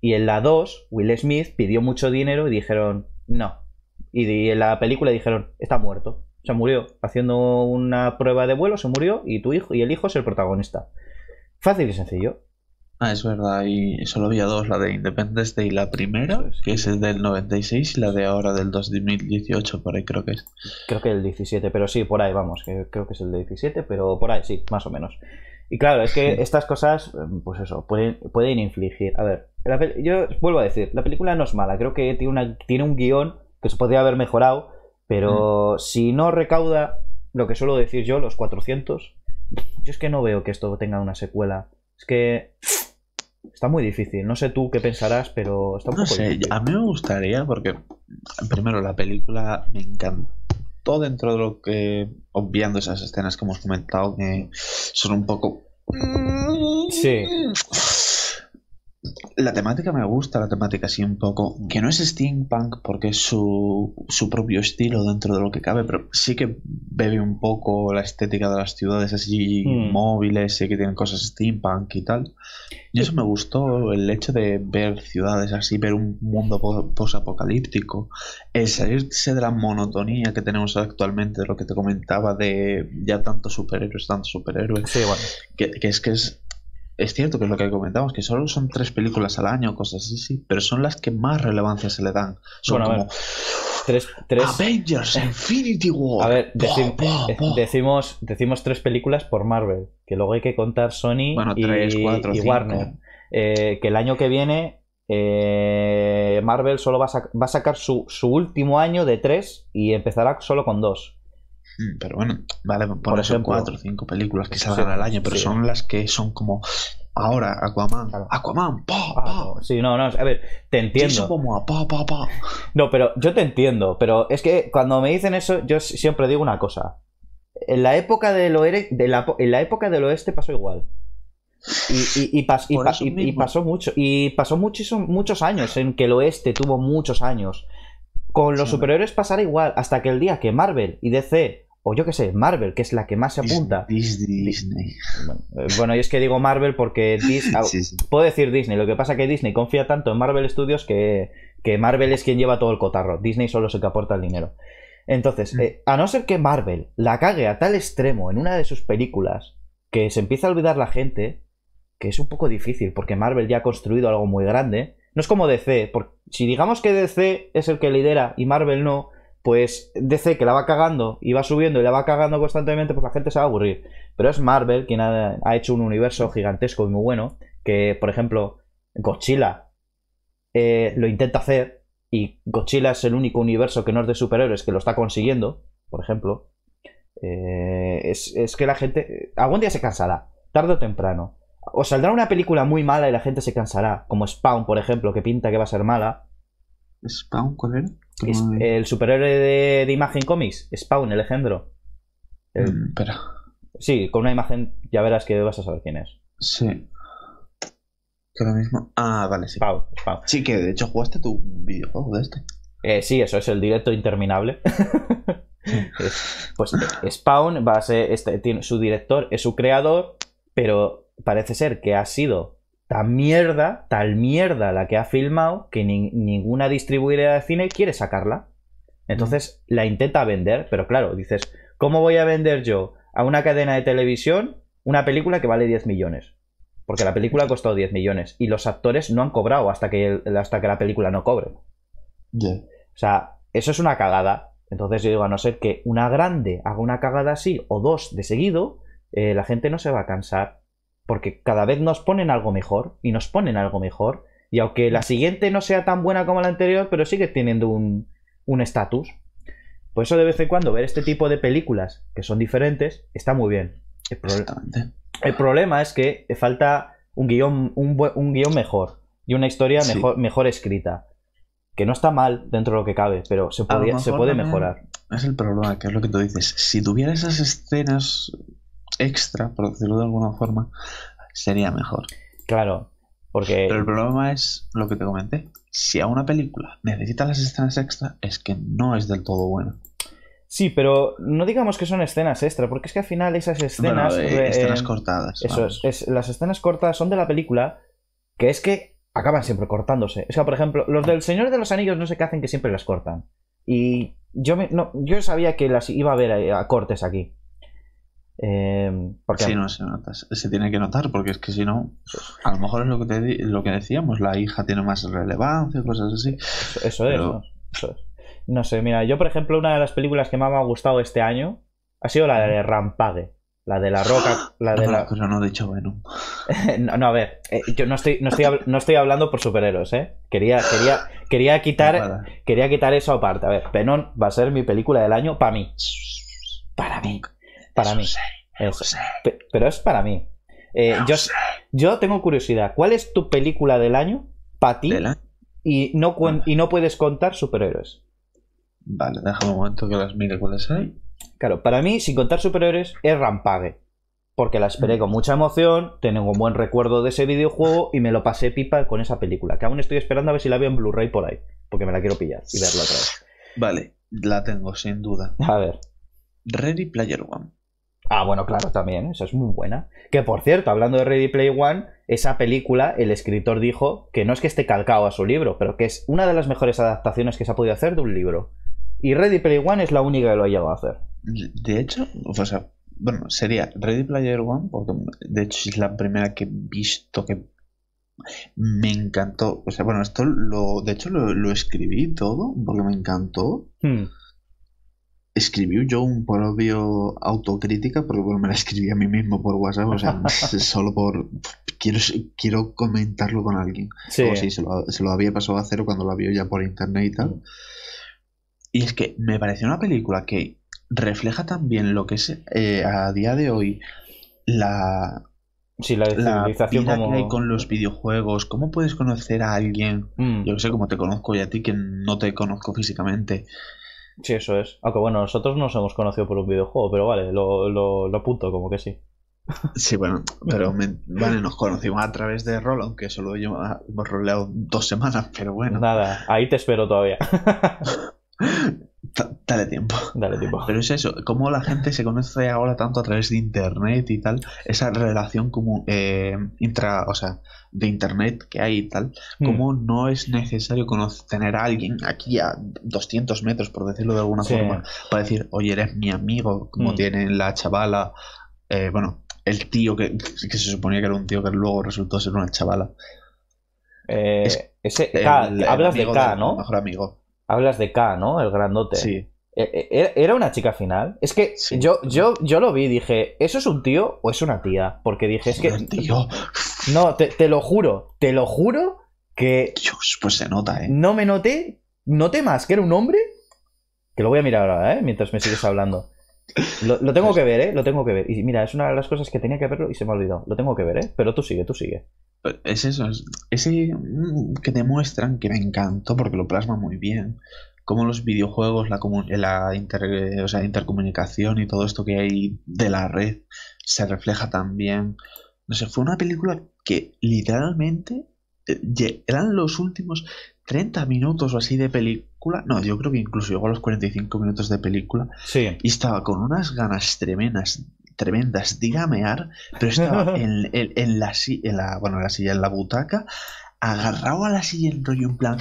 y en la 2, Will Smith pidió mucho dinero y dijeron, no. Y en la película dijeron, está muerto se murió haciendo una prueba de vuelo, se murió y tu hijo y el hijo es el protagonista. Fácil y sencillo. Ah, es verdad, y solo había dos, la de Independence Day, la primera, que es el del 96, y la de ahora del 2018, por ahí creo que es. Creo que el 17, pero sí, por ahí vamos, creo que es el de 17, pero por ahí sí, más o menos. Y claro, es que estas cosas, em, pues eso, pueden, pueden infligir. A ver, yo vuelvo a decir, la película no es mala, creo que tiene, una, tiene un guión que se podría haber mejorado, pero mm. si no recauda lo que suelo decir yo, los 400, yo es que no veo que esto tenga una secuela. Es que está muy difícil. No sé tú qué pensarás, pero está un difícil. A mí me gustaría porque, primero, la película me encantó dentro de lo que, obviando esas escenas que hemos comentado, que son un poco... Sí. Mm. La temática me gusta, la temática así un poco. Que no es steampunk porque es su, propio estilo dentro de lo que cabe, pero sí que bebe un poco la estética de las ciudades así hmm. móviles, sí que tienen cosas steampunk y tal. Y eso me gustó, el hecho de ver ciudades así, ver un mundo posapocalíptico, el salirse de la monotonía que tenemos actualmente, de lo que te comentaba de ya tantos superhéroes, tantos superhéroes. que es que es es cierto que es lo que comentamos, que solo son tres películas al año, cosas así, sí, pero son las que más relevancia se le dan. Son como tres, Avengers, eh, Infinity War. A ver, eh, Decimos, decimos tres películas por Marvel, que luego hay que contar Sony y, Warner. Eh, que el año que viene Marvel solo va a, sacar su, último año de tres y empezará solo con dos. Mm. Pero bueno, vale, por, eso cuatro o cinco películas que salgan al año, pero son las que son como ahora Aquaman, Aquaman, pa, ah, pa. Sí, no, no, a ver, te entiendo. Como No, pero yo te entiendo, pero es que cuando me dicen eso, yo siempre digo una cosa. En la época del, en la época del oeste pasó igual. Y, pasó mucho. Y pasó muchos, muchos años en que el oeste tuvo muchos años. Con los superhéroes superiores pasará igual, hasta que el día que Marvel y DC o yo qué sé, Marvel, que es la que más se apunta. Disney. Bueno, y es que digo Marvel porque ah, puedo decir Disney, lo que pasa que Disney confía tanto en Marvel Studios que, que Marvel es quien lleva todo el cotarro, Disney solo es el que aporta el dinero. Entonces, mm. eh, a no ser que Marvel la cague a tal extremo en una de sus películas que se empieza a olvidar la gente, que es un poco difícil porque Marvel ya ha construido algo muy grande, no es como DC, porque si digamos que DC es el que lidera y Marvel no, pues DC que la va cagando y va subiendo y la va cagando constantemente, pues la gente se va a aburrir. Pero es Marvel quien ha, hecho un universo gigantesco y muy bueno, que por ejemplo Godzilla eh, lo intenta hacer y Godzilla es el único universo que no es de superhéroes que lo está consiguiendo, por ejemplo. Eh, es, es que la gente algún día se cansará, tarde o temprano. O saldrá una película muy mala y la gente se cansará, como Spawn, por ejemplo, que pinta que va a ser mala ¿Spawn cuál era? el superhéroe de, imagen cómics, Spawn, el legendro mm, espera. Sí, con una imagen ya verás que vas a saber quién es. Sí. Que mismo. Ah, vale, sí. Sí, que de hecho jugaste tu videojuego de este. Eh, sí, eso es el directo interminable. pues Spawn va a ser este, su director es su creador, pero parece ser que ha sido tan mierda, tal mierda la que ha filmado que ninguna distribuidora de cine quiere sacarla. Entonces mm. la intenta vender, pero claro, dices, ¿cómo voy a vender yo a una cadena de televisión una película que vale 10 millones? Porque la película ha costado 10 millones y los actores no han cobrado hasta que, hasta que la película no cobre. O sea, eso es una cagada. Entonces yo digo, a no ser que una grande haga una cagada así o dos de seguido, eh, la gente no se va a cansar porque cada vez nos ponen algo mejor y nos ponen algo mejor. Y aunque la siguiente no sea tan buena como la anterior, pero sigue teniendo un estatus. Por eso de vez en cuando ver este tipo de películas que son diferentes está muy bien. El, problema es que falta un guión, un, mejor y una historia mejor, escrita. Que no está mal dentro de lo que cabe, pero se, se puede mejorar. Es el problema, que es lo que tú dices. Si tuviera esas escenas extra, por decirlo de alguna forma, sería mejor. Claro, porque... Pero el problema es lo que te comenté. Si a una película necesita las escenas extra, es que no es del todo bueno Sí, pero no digamos que son escenas extra, porque es que al final esas escenas... Eh, eh, cortadas. Eso es, las escenas cortadas son de la película, que es que acaban siempre cortándose. O sea, por ejemplo, los del Señor de los Anillos no sé qué hacen que siempre las cortan. Y yo, me, no, yo sabía que las iba a ver a cortes aquí. Eh, porque no se nota. Se tiene que notar porque es que si no, a lo mejor es lo que, te, lo que decíamos, la hija tiene más relevancia, cosas así. Eso, es, ¿no? eso No sé, mira, yo por ejemplo, una de las películas que más me ha gustado este año ha sido la de Rampage. La de la roca, la de la... Cosa no, he dicho bueno. no, a ver, eh, yo no estoy, no estoy, hablando por superhéroes, ¿eh? Quería, quería, quería quitar, quería quitar eso aparte. A ver, Venom va a ser mi película del año para mí. Para mí para mí. Pero es para mí. Eh, yo, tengo curiosidad. ¿Cuál es tu película del año para Y no, y no puedes contar superhéroes. Vale, déjame un momento que las mire cuáles hay. Claro, para mí, sin contar superhéroes, es Rampage. Porque la esperé mm. con mucha emoción, tengo un buen recuerdo de ese videojuego y me lo pasé pipa con esa película. Que aún estoy esperando a ver si la veo en Blu-ray por ahí. Porque me la quiero pillar y verla otra vez. Vale, la tengo, sin duda. A ver. Ready Player One. Ah, bueno, claro, también, esa es muy buena. Que por cierto, hablando de Ready Play One, esa película, el escritor dijo que no es que esté calcado a su libro, pero que es una de las mejores adaptaciones que se ha podido hacer de un libro. Y Ready Player One es la única que lo ha llegado a hacer. De hecho, o sea, bueno, sería Ready Player One, porque de hecho es la primera que he visto que me encantó. O sea, bueno, esto lo, de hecho lo, escribí todo, porque me encantó. Hmm escribió yo un propio autocrítica, porque bueno, me la escribí a mí mismo por WhatsApp, o sea, solo por... Quiero, quiero comentarlo con alguien. Sí. si se lo, había pasado a cero cuando la vio ya por internet y tal. Y es que me pareció una película que refleja también lo que es eh, a día de hoy la... Sí, la, la vida que hay con los videojuegos, cómo puedes conocer a alguien, mm. yo que sé, cómo te conozco y a ti que no te conozco físicamente, Sí, eso es. Aunque bueno, nosotros nos hemos conocido por un videojuego, pero vale, lo, lo, lo apunto como que sí. Sí, bueno, pero vale, nos conocimos a través de rol, aunque solo yo hemos roleado dos semanas, pero bueno. Nada, ahí te espero todavía. Dale tiempo. tiempo. Pero es eso, como la gente se conoce ahora tanto a través de internet y tal, esa relación como eh, intra, o sea, de internet que hay y tal, hmm. como no es necesario conocer, tener a alguien aquí a 200 metros, por decirlo de alguna forma, para decir, oye, eres mi amigo, como hmm. tiene la chavala, eh, bueno, el tío que, se suponía que era un tío que luego resultó ser una chavala. Eh, ese, hablas de K, ¿no? Mejor amigo. Hablas de K, ¿no? El grandote. Sí. E, e, e, ¿Era una chica final? Es que yo, yo, yo lo vi dije, ¿eso es un tío o es una tía? Porque dije, es que... No, tío. no te, lo juro, te lo juro que... Dios, pues se nota, ¿eh? No me noté, noté más que era un hombre, que lo voy a mirar ahora, ¿eh? Mientras me sigues hablando. Lo, tengo pues que ver, ¿eh? Lo tengo que ver. Y mira, es una de las cosas que tenía que verlo y se me olvidó. Lo tengo que ver, ¿eh? Pero tú sigue, tú sigue. Pues es eso, es ese mm, que demuestran que me encantó porque lo plasma muy bien. Como los videojuegos, la, la inter, o sea, intercomunicación y todo esto que hay de la red se refleja también. No sé, fue una película que literalmente eh, eran los últimos 30 minutos o así de película. No, yo creo que incluso llegó a los 45 minutos de película. Sí. Y estaba con unas ganas tremendas tremendas de pero estaba en, la, bueno, la silla, en la butaca, agarrado a la silla en rollo en plan...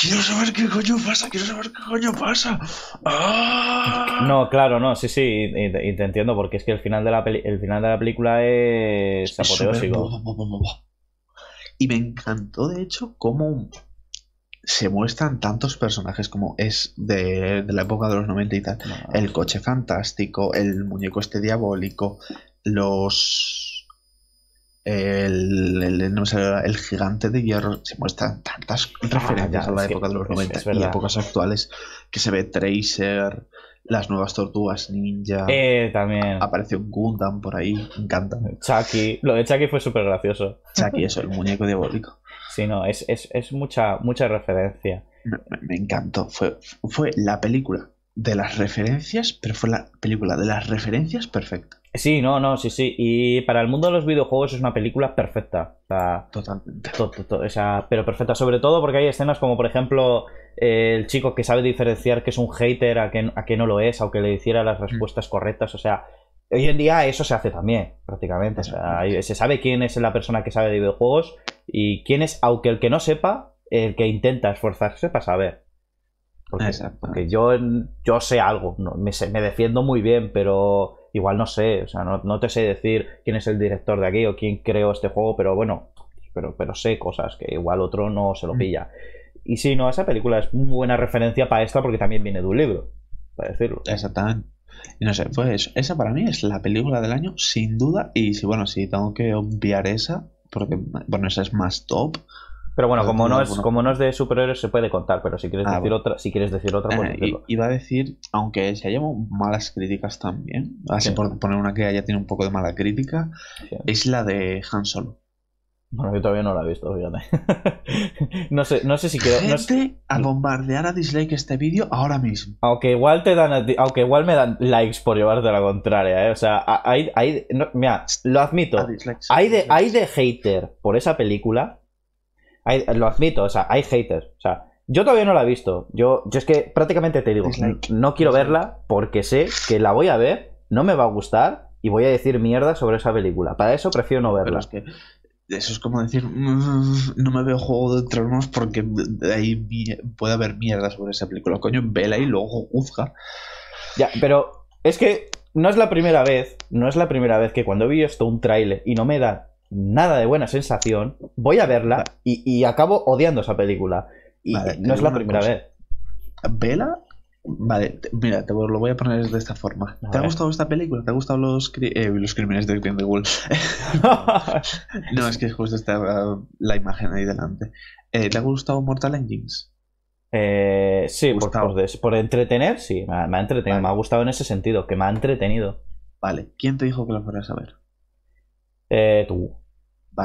Quiero saber qué coño pasa, quiero saber qué coño pasa. ¡Ah! No, claro, no, sí, sí, y, te entiendo, porque es que el final de la, el final de la película es apoteósico. Y me encantó, de hecho, cómo se muestran tantos personajes como es de, la época de los 90 y tal. El coche fantástico, el muñeco este diabólico, los... El, no sé, el gigante de hierro se muestran tantas ah, referencias a la época de los 90 las épocas actuales que se ve Tracer, las nuevas tortugas ninja. Eh, también. Aparece un Gundam por ahí, encanta. Chucky, lo de Chucky fue súper gracioso. Chucky, eso, el muñeco diabólico. Sí, no, es, es, es mucha, mucha referencia. Me, encantó. Fue, fue la película de las referencias, pero fue la película de las referencias perfecta. Sí, no, no, sí, sí. Y para el mundo de los videojuegos es una película perfecta. O sea, Totalmente. pero perfecta, sobre todo porque hay escenas como, por ejemplo, el chico que sabe diferenciar que es un hater a que, a que no lo es, aunque le hiciera las mm. respuestas correctas. O sea, hoy en día eso se hace también, prácticamente. se sabe quién es la persona que sabe de videojuegos y quién es, aunque el que no sepa, el que intenta esforzarse para saber. Porque, porque yo, yo sé algo, me, defiendo muy bien, pero igual no sé, o sea, no, te sé decir quién es el director de aquí o quién creó este juego, pero bueno, pero, pero sé cosas que igual otro no se lo mm. pilla. Y si no, esa película es muy buena referencia para esta porque también viene de un libro, para decirlo. Exactamente. Y no sé, pues esa para mí es la película del año, sin duda. Y si bueno, si tengo que obviar esa, porque, bueno, esa es más top. Pero bueno, como no, es, como no es de superhéroes se puede contar, pero si quieres ah, decir otra, si quieres decir otra, pues eh, Iba a decir, aunque se haya malas críticas también, así por poner una que ya tiene un poco de mala crítica, es la de Han Solo. Bueno, yo todavía no la he visto, fíjate. no, sé, sé si quiero. No a bombardear a dislike este vídeo ahora mismo. Aunque igual te dan aunque igual me dan likes por llevarte a la contraria, ¿eh? O sea, hay, mira, lo admito. hay de, hay de hater por esa película. lo admito, o sea, hay haters. O sea, yo todavía no la he visto. Yo, yo es que prácticamente te digo, no quiero verla porque sé que la voy a ver, no me va a gustar y voy a decir mierda sobre esa película. Para eso prefiero no verla. es que eso es como decir, mm, no me veo Juego de Tronos porque ahí puede haber mierda sobre esa película. Coño, vela y luego juzga. Ya, pero es que no es la primera vez, no es la primera vez que cuando vi esto un trailer y no me da nada de buena sensación, voy a verla y, acabo odiando esa película. Y no es la primera vez. Vela Vale, mira, te lo voy a poner de esta forma. ¿Te ha gustado esta película? ¿Te ha gustado los, eh, los crímenes de no, es que es justo esta, ah, la imagen ahí delante. Eh, ¿Te ha gustado Mortal Engines? Eh, sí, por, por, entretener, sí, me ha, Me ha gustado en ese sentido, que me ha entretenido. Vale, ¿quién te dijo que lo fueras a ver? Eh, tú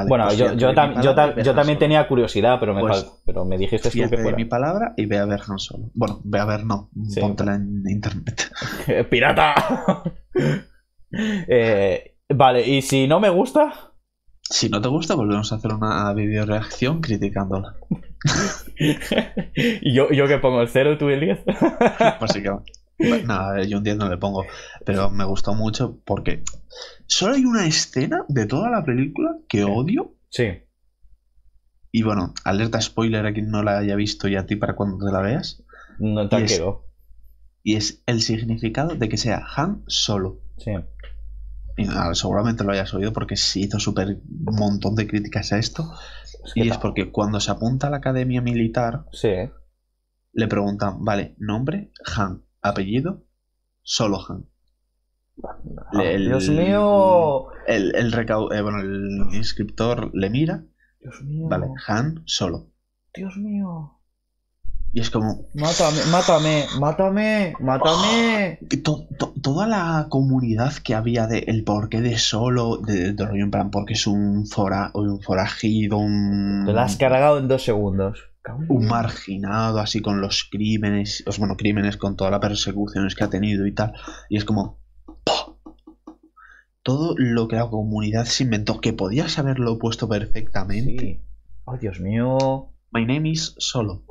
bueno, pues yo, también tenía curiosidad, pero me, pues pero me dijiste que mi palabra y ve a ver Han Solo. Bueno, ve a ver, no. Póntela en internet. Eh, ¡Pirata! Eh, vale, y si no me gusta. Si no te gusta, volvemos a hacer una videoreacción criticándola. ¿Y yo, yo que pongo el cero, tú el 10? pues no, yo un día no le pongo, pero me gustó mucho porque solo hay una escena de toda la película que odio. Sí. Y bueno, alerta spoiler a quien no la haya visto y a ti para cuando te la veas. No te quiero Y es el significado de que sea Han solo. Sí. Y seguramente lo hayas oído porque se hizo súper montón de críticas a esto. y es porque cuando se apunta a la academia militar, sí. le preguntan, vale, nombre Han apellido solo Han ah, Dios mío. El, el, eh, bueno, el inscriptor le mira. Dios mío. Vale, Han solo. Dios mío. Y es como. Mátame, mátame, mátame, mátame. ¡Ah! toda la comunidad que había de el porqué de solo, de, Dorian porque es un, un forajido, Te lo has cargado en dos segundos un marginado así con los crímenes, los pues bueno, crímenes con todas las persecuciones que ha tenido y tal. Y es como... Todo lo que la comunidad se inventó, que podías haberlo puesto perfectamente. Sí. Oh, Dios mío. My name is Solo.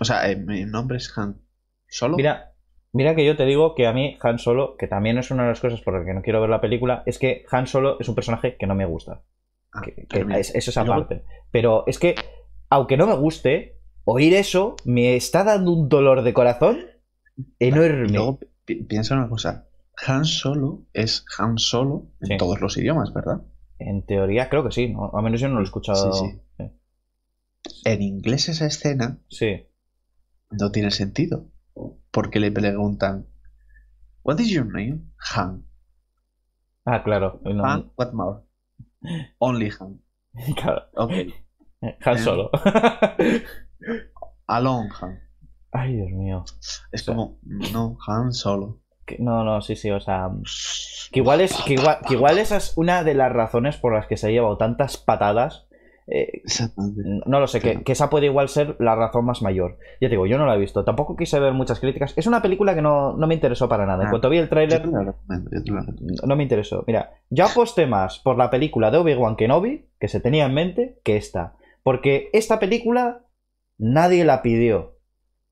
O sea, eh, mi nombre es Han Solo. Mira, mira que yo te digo que a mí Han Solo, que también es una de las cosas por las que no quiero ver la película, es que Han Solo es un personaje que no me gusta. Ah, eso que, es, es, esa Pero es que aunque no me guste, oír eso me está dando un dolor de corazón enorme. Luego, piensa una cosa. Han Solo es Han Solo en todos los idiomas, ¿verdad? En teoría creo que sí, a menos yo no lo he escuchado. Sí, En inglés esa escena sí. no tiene sentido, porque le preguntan, What is your name? Han. Ah, claro. Han, what more? Only Han. Claro. Okay. Han eh, Solo. Alon Han. Ay, Dios mío. Es como, no, Han Solo. no, no, sí, sí, o sea. Que igual, es, que, igual, esa es una de las razones por las que se ha llevado tantas patadas. Eh, no lo sé, que, esa puede igual ser la razón más mayor. Ya te digo, yo no la he visto, tampoco quise ver muchas críticas. Es una película que no, me interesó para nada. En ah, cuanto vi el tráiler, no me interesó. Mira, yo aposté más por la película de Obi-Wan Kenobi, que se tenía en mente, que esta. Porque esta película nadie la pidió.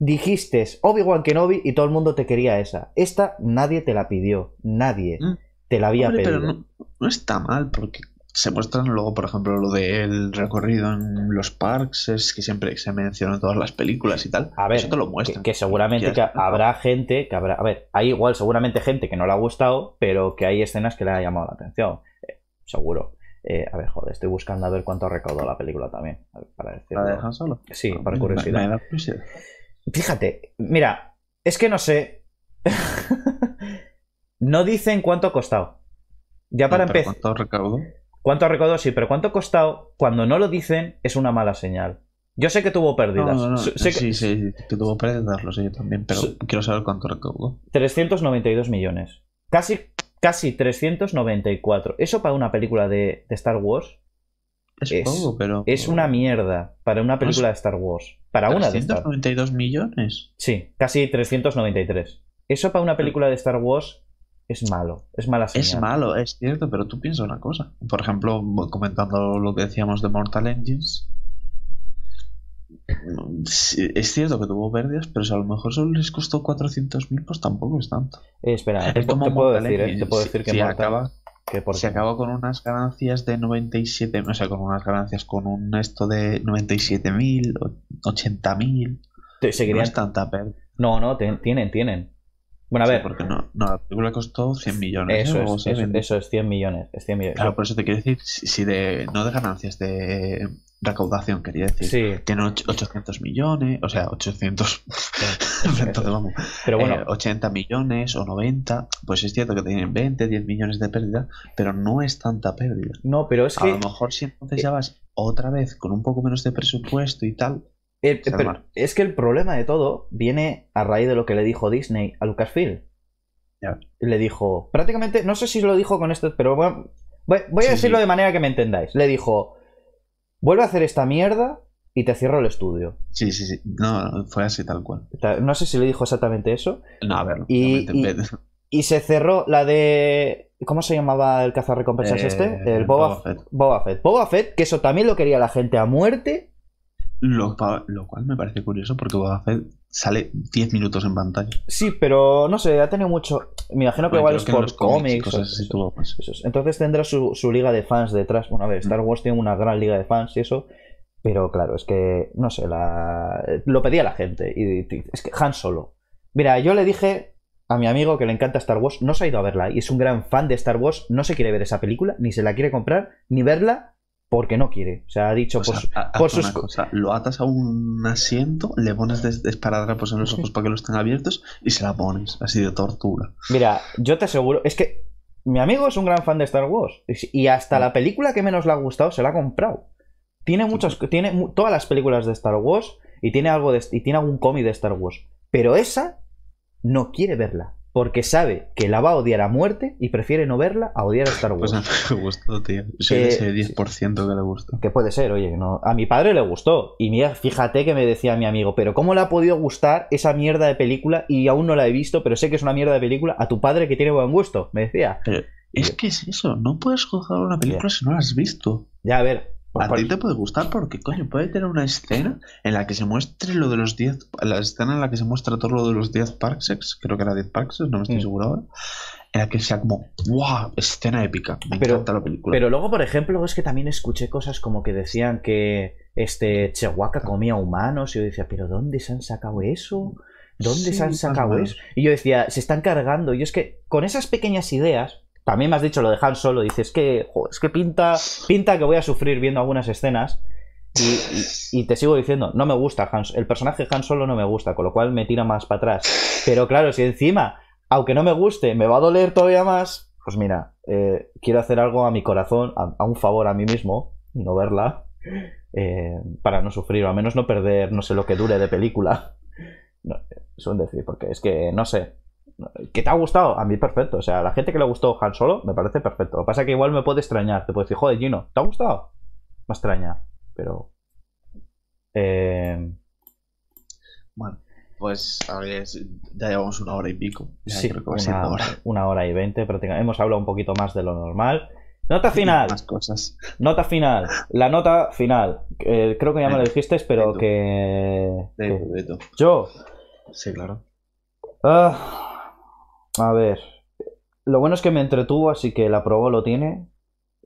Dijiste Obi-Wan Kenobi y todo el mundo te quería esa. Esta nadie te la pidió. Nadie mm. te la había pedido. Pero no, está mal porque se muestran luego, por ejemplo, lo del recorrido en los parks, es que siempre se menciona en todas las películas y tal. A ver, eso te lo muestran. Que, seguramente habrá gente que habrá. A ver, hay igual seguramente gente que no le ha gustado, pero que hay escenas que le ha llamado la atención. Eh, seguro. Eh, a ver, joder, estoy buscando a ver cuánto recaudó la película también. Para ¿La dejan solo? Sí, ah, para por curiosidad. Fíjate, mira, es que no sé. no dicen cuánto ha costado. Ya para empezar. ¿Cuánto recaudado? ¿Cuánto ha recaudado? Sí, pero cuánto ha costado, cuando no lo dicen, es una mala señal. Yo sé que tuvo pérdidas. Sí, sí, tuvo pérdidas, lo sé yo también, pero quiero saber cuánto recaudó. 392 millones. Casi Casi 394. Eso para una película de, Star Wars es, es, es, una mierda para una película de Star Wars. Para una de millones. Sí, casi 393. Eso para una película de Star Wars es malo, es mala señal. Es malo, es cierto, pero tú piensas una cosa. Por ejemplo, comentando lo que decíamos de Mortal Engines, es cierto que tuvo pérdidas, pero si a lo mejor solo les costó 400.000, pues tampoco es tanto. Eh, espera, eh, eh, te, puedo decir, te, puedo decir, que si acaba, que se acaba con unas ganancias de 97, o sea, con unas ganancias con un esto de 97.000, 80.000. No es tanta pérdida. No, no, tienen, tienen. Bueno, a ver. porque no, no, la película costó 100 millones. Eso, es, 100 millones. millones. Claro, por eso te quiero decir, si de, no de ganancias, de recaudación, quería decir. Sí. Tiene 800 millones, o sea, 800. pero bueno, 80 eh, millones o 90. Pues es cierto que tienen 20, 10 millones de pérdida, pero no es tanta pérdida. No, pero es que. A lo mejor si entonces eh, ya vas otra vez con un poco menos de presupuesto y tal. es que el problema de todo viene a raíz de lo que le dijo Disney a Lucasfilm. Le dijo, prácticamente, no sé si lo dijo con esto, pero bueno, voy, a decirlo de manera que me entendáis. Le dijo, vuelve a hacer esta mierda y te cierro el estudio. Sí, sí, sí. No, fue así tal cual. No sé si le dijo exactamente eso. No, a ver. Y, y, se cerró la de. ¿Cómo se llamaba el cazarrecompensas recompensas eh, este? El Boba, Fett. Boba Fett. que eso también lo quería la gente a muerte. Lo, cual me parece curioso porque Boba Fett sale 10 minutos en pantalla. Sí, pero no sé, ha tenido mucho. Me imagino que igual es por cómics. Entonces tendrá su, liga de fans detrás. Bueno, a ver, Star mm. Wars tiene una gran liga de fans y eso. Pero claro, es que, no sé, la... lo pedía la gente. Y, es que Han Solo. Mira, yo le dije a mi amigo que le encanta Star Wars, no se ha ido a verla y es un gran fan de Star Wars, no se quiere ver esa película, ni se la quiere comprar, ni verla, porque no quiere. O sea, ha dicho pues, por, sus cosas. Lo atas a un asiento, le pones desparadrapos en los ojos para que los estén abiertos y se la pones, así de tortura. Mira, yo te aseguro, es que mi amigo es un gran fan de Star Wars y hasta la película que menos le ha gustado se la ha comprado. Tiene muchas, tiene todas las películas de Star Wars y tiene algo y tiene algún cómic de Star Wars, pero esa no quiere verla porque sabe que la va a odiar a muerte y prefiere no verla a odiar a Star Wars. Pues a mí me gustó, tío. Soy ese 10% que le gustó. Que puede ser, oye, no. A mi padre le gustó. Y mira, fíjate que me decía mi amigo, pero ¿cómo le ha podido gustar esa mierda de película? Y aún no la he visto, pero sé que es una mierda de película a tu padre que tiene buen gusto, me decía. es que es eso, no puedes juzgar una película si no la has visto. Ya, a ver, a ti te puede gustar porque, coño, puede tener una escena en la que se muestre lo de los 10. La escena en la que se muestra todo lo de los 10 Parksex, creo que era 10 Parksex, no me estoy mm. seguro ahora. En la que sea como, ¡guau! Escena épica. Me pero, encanta la película. Pero luego, por ejemplo, es que también escuché cosas como que decían que este Chewbacca ah. comía humanos y yo decía, ¿pero dónde se han sacado eso? ¿Dónde se han sacado eso? Y yo decía, se están cargando. Y es que con esas pequeñas ideas también me has dicho lo de Han Solo, dices que, es que pinta, pinta que voy a sufrir viendo algunas escenas. Y, te sigo diciendo, no me gusta Han, el personaje Han Solo no me gusta, con lo cual me tira más para atrás. Pero claro, si encima, aunque no me guste, me va a doler todavía más, pues mira, eh, quiero hacer algo a mi corazón, a, un favor a mí mismo, no verla, eh, para no sufrir, o al menos no perder, no sé lo que dure de película. es un decir, porque es que, no sé, que te ha gustado, a mí perfecto. O sea, a la gente que le gustó Han Solo, me parece perfecto. Lo que pasa es que igual me puede extrañar. Te puede decir, joder, Gino, ¿te ha gustado? Me extraña, pero. Eh, bueno, pues a ya llevamos una hora y pico. sí, una, hora. una, hora. y veinte, pero hemos hablado un poquito más de lo normal. Nota final. cosas. Nota final. La nota final. Eh, creo que ya me lo dijiste, pero que... Yo. Sí, claro. Ah a ver. Lo bueno es que me entretuvo, así que la probó lo tiene.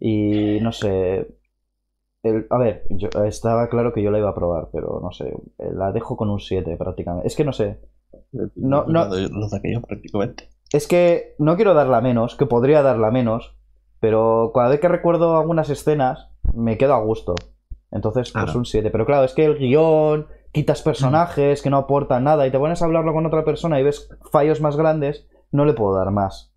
Y no sé. El, a ver, yo, estaba claro que yo la iba a probar, pero no sé. La dejo con un 7 prácticamente. Es que no sé. No, no, saqué yo prácticamente. Es que no quiero darla menos, que podría darla menos, pero cada vez que recuerdo algunas escenas me quedo a gusto. Entonces, pues un 7. Pero claro, es que el guión, quitas mm. personajes que no aportan nada y te pones a hablarlo con otra persona y ves fallos más grandes no le puedo dar más.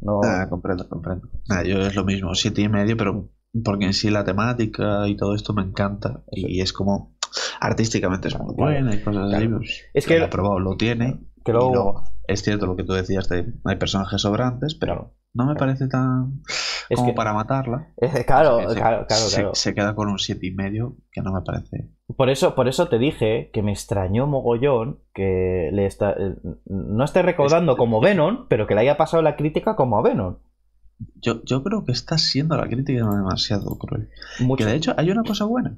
No... Ah, comprendo, comprendo. Ah, yo es lo mismo, siete y medio, pero porque en sí la temática y todo esto me encanta. Y es como artísticamente es muy buena y cosas así. Pues, es que lo, probado, lo tiene. Que luego... es cierto lo que tú decías, de, hay personajes sobrantes, pero no me parece tan es como para matarla. Eh, claro, claro, claro, Se, queda con un siete y medio que no me parece. Por eso, por eso te dije que me extrañó mogollón que le está, eh, no esté recordando como Venom, pero que le haya pasado la crítica como a Venom. Yo, yo creo que está siendo la crítica demasiado cruel. Que de hecho hay una cosa buena.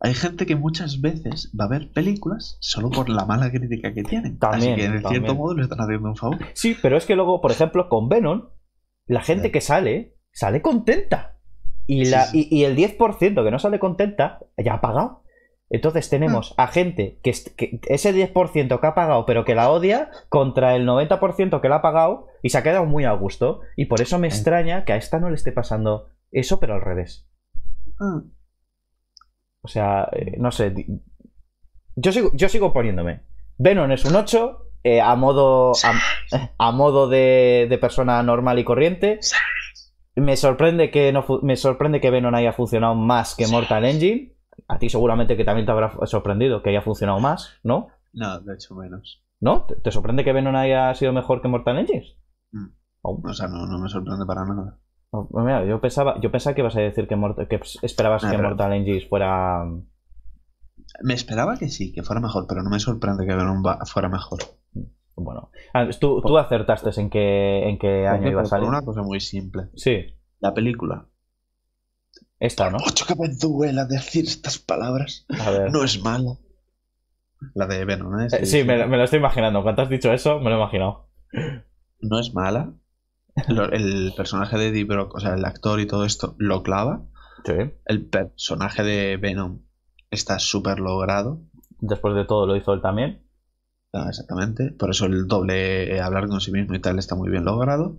Hay gente que muchas veces va a ver películas solo por la mala crítica que tienen. También, Así que en cierto modo le están haciendo un favor. Sí, pero es que luego, por ejemplo, con Venom, la gente que sale, sale contenta. Y, el 10% que no sale contenta ya ha pagado. Entonces tenemos mm. a gente que, ese 10% que ha pagado pero que la odia contra el 90% que la ha pagado y se ha quedado muy a gusto. Y por eso me extraña que a esta no le esté pasando eso, pero al revés. Mm. O sea, eh, no sé. Yo sigo, yo sigo poniéndome. Venom es un 8, eh, a modo, a, modo de, persona normal y corriente. Me sorprende que no me sorprende que Venom haya funcionado más que Mortal Engine. A ti seguramente que también te habrá sorprendido que haya funcionado más, ¿no? No, de hecho menos. ¿No? ¿Te, sorprende que Venom haya sido mejor que Mortal Engine? Mm. Oh. O sea, no, no, me sorprende para nada. Oh, pues yo pensaba, yo pensaba que ibas a decir que, esperabas ah, que Mortal Engines fuera me esperaba que sí, que fuera mejor, pero no me sorprende que Venom fuera mejor. Bueno, tú, tú acertaste en qué, en qué año iba a salir. una cosa muy simple. Sí. La película. Esta, ¿no? Ocho que me decir estas palabras. A ver. No es mala. La de Venom, ¿eh? eh sí, me, lo estoy imaginando. Cuando has dicho eso, me lo he imaginado. No es mala. el personaje de Eddie Brock, o sea, el actor y todo esto, lo clava. Sí. El personaje de Venom está súper logrado. Después de todo lo hizo él también. Ah, exactamente. Por eso el doble eh, hablar con mismo y tal está muy bien logrado.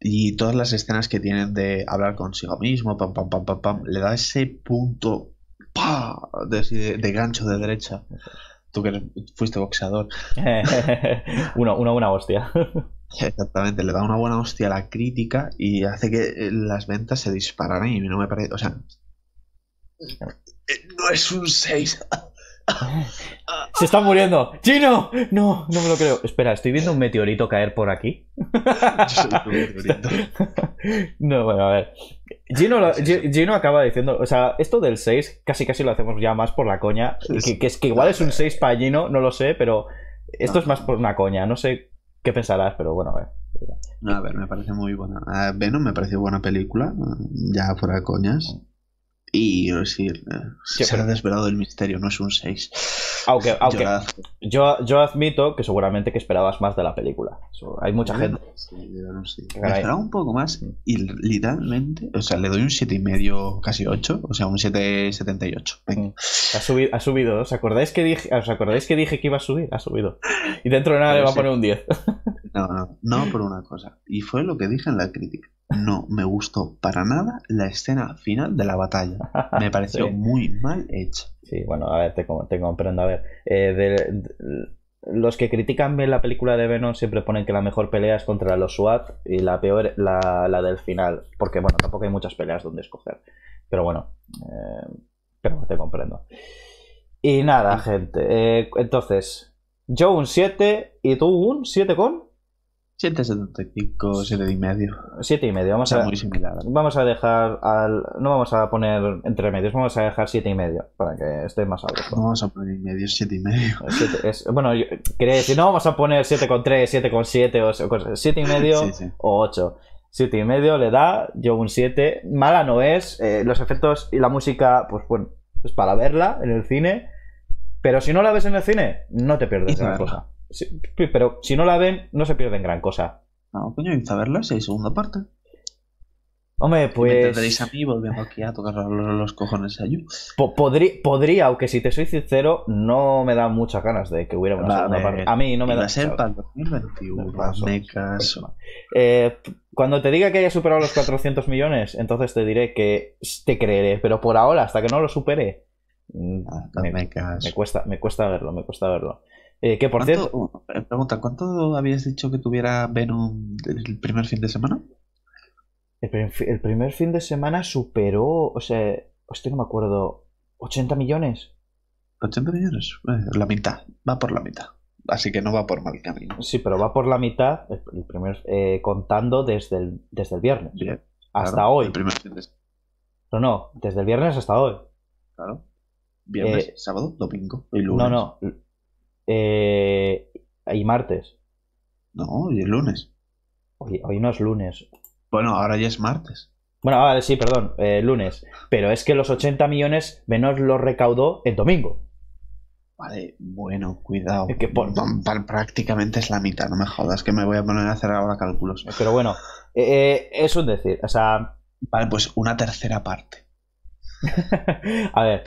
Y todas las escenas que tienen de hablar consigo mismo, pam, pam, pam, pam, pam, le da ese punto De, gancho de derecha. Tú que fuiste boxeador. una, una buena hostia. Exactamente, le da una buena hostia a la crítica y hace que eh, las ventas se dispararan y no me parece... O sea, eh, no es un 6. Se está muriendo. Gino, No, no me lo creo. Espera, estoy viendo un meteorito caer por aquí. Yo soy meteorito. No, bueno, a ver. Gino, acaba diciendo, o sea, esto del 6 casi casi lo hacemos ya más por la coña. Que, es que igual es un 6 eh. para Gino, no lo sé, pero esto es más por una coña. No sé qué pensarás, pero bueno, a ver. a ver, me parece muy buena. Venom me parece buena película, ya fuera de coñas. Y sí, eh, se ha desvelado el misterio, no es un 6. Aunque, aunque yo, yo, admito que seguramente que esperabas más de la película. Hay mucha gente. Esperaba un poco más y literalmente, o sea, le doy un 7,5, casi 8, o sea, un 7,78. Mm. Ha subido, ha subido, ¿os acordáis, que dije, ¿os acordáis que dije que iba a subir? Ha subido. Y dentro de nada le va a poner un 10. No, no, no por una cosa. Y fue lo que dije en la crítica no me gustó para nada la escena final de la batalla. Me pareció muy mal hecha. Sí, bueno, a ver, te, comprendo. A ver, eh, los que critican la película de Venom siempre ponen que la mejor pelea es contra los SWAT y la peor la, del final. Porque, bueno, tampoco hay muchas peleas donde escoger. Pero bueno, eh, pero te comprendo. Y nada, gente. Eh, entonces, yo un 7 y tú un 7 con... 775, 7 y medio. 7 y medio, vamos a muy similar. Vamos a dejar al. No vamos a poner entre medios, vamos a dejar 7 y medio para que esté más alto. No vamos a poner medio, 7 y medio. Eh, es, bueno, yo, quería decir, no vamos a poner 7,3, 7,7 o 7 y medio o 8. 7 y medio le da, yo un 7. Mala no es, eh, los efectos y la música, pues bueno, es para verla en el cine. Pero si no la ves en el cine, no te pierdes esa cosa pero si no la ven, no se pierden gran cosa. No, ah, coño, a verla si hay segunda parte. Hombre, pues. Me a mí volviendo aquí a tocar los, cojones a Podría, aunque si te soy sincero, no me da muchas ganas de que hubiera una segunda parte. A mí no me da. caso. Eh, cuando te diga que haya superado los 400 millones, entonces te diré que te creeré, pero por ahora, hasta que no lo supere. Mm, ah, me, cuesta, me cuesta verlo, me cuesta verlo. Eh, que por cierto. Uh, eh, pregunta, ¿cuánto habías dicho que tuviera Venom el primer fin de semana? El, primer fin de semana superó, o sea, hostia, no me acuerdo, 80 millones. 80 millones, eh, la mitad, va por la mitad. Así que no va por mal camino. Sí, pero va por la mitad, el primer, eh, contando desde el, desde el viernes. hasta hoy. El primer fin de No, no, desde el viernes hasta hoy. Claro. Viernes, sábado, domingo y lunes. No, no. Eh, y martes. No, hoy es lunes. Hoy, hoy, no es lunes. Bueno, ahora ya es martes. Bueno, ah, sí, perdón, eh, lunes. Pero es que los 80 millones menos los recaudó el domingo. Vale, bueno, cuidado. que por... Prácticamente es la mitad, no me jodas, que me voy a poner a hacer ahora cálculos. Pero bueno, eh, es un decir, o sea... Vale, pues una tercera parte. a ver,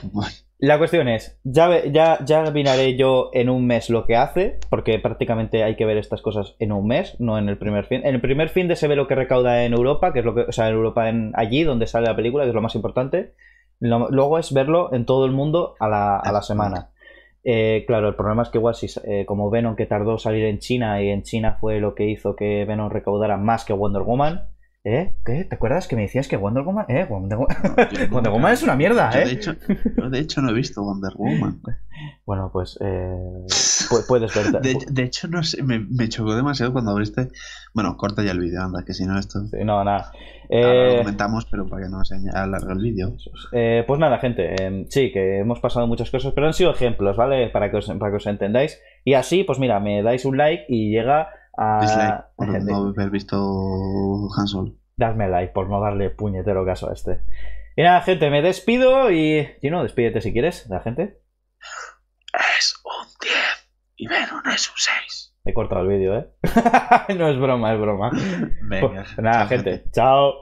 la cuestión es, ya, ya, ya yo en un mes lo que hace, porque prácticamente hay que ver estas cosas en un mes, no en el primer fin. En el primer fin de se ve lo que recauda en Europa, que es lo que, o sea, en Europa en, allí donde sale la película, que es lo más importante. luego es verlo en todo el mundo a la, a la semana. Eh, claro, el problema es que igual si eh, como Venom que tardó salir en China y en China fue lo que hizo que Venom recaudara más que Wonder Woman, ¿Eh? ¿Qué? ¿Te acuerdas que me decías que Wonder Woman... Eh, Wonder, Woman, es una mierda, ¿eh? De hecho, yo de hecho no he visto Wonder Woman. Bueno, pues... Eh, puedes ver... De, hecho, no sé, me, chocó demasiado cuando abriste... Bueno, corta ya el vídeo, anda, que si no esto... Sí, no, nada. lo eh, comentamos, pero para que no se alargue el vídeo. Eh, pues nada, gente. Em, sí, que hemos pasado muchas cosas, pero han sido ejemplos, ¿vale? Para que para que os entendáis. Y así, pues mira, me dais un like y llega por no haber visto Hansol. Dadme like por no darle puñetero caso a este. Y nada, gente, me despido y. no despídete si quieres, la gente. Es un 10 y no es un 6. He cortado el vídeo, ¿eh? no es broma, es broma. Pues, nada, gente. Chao.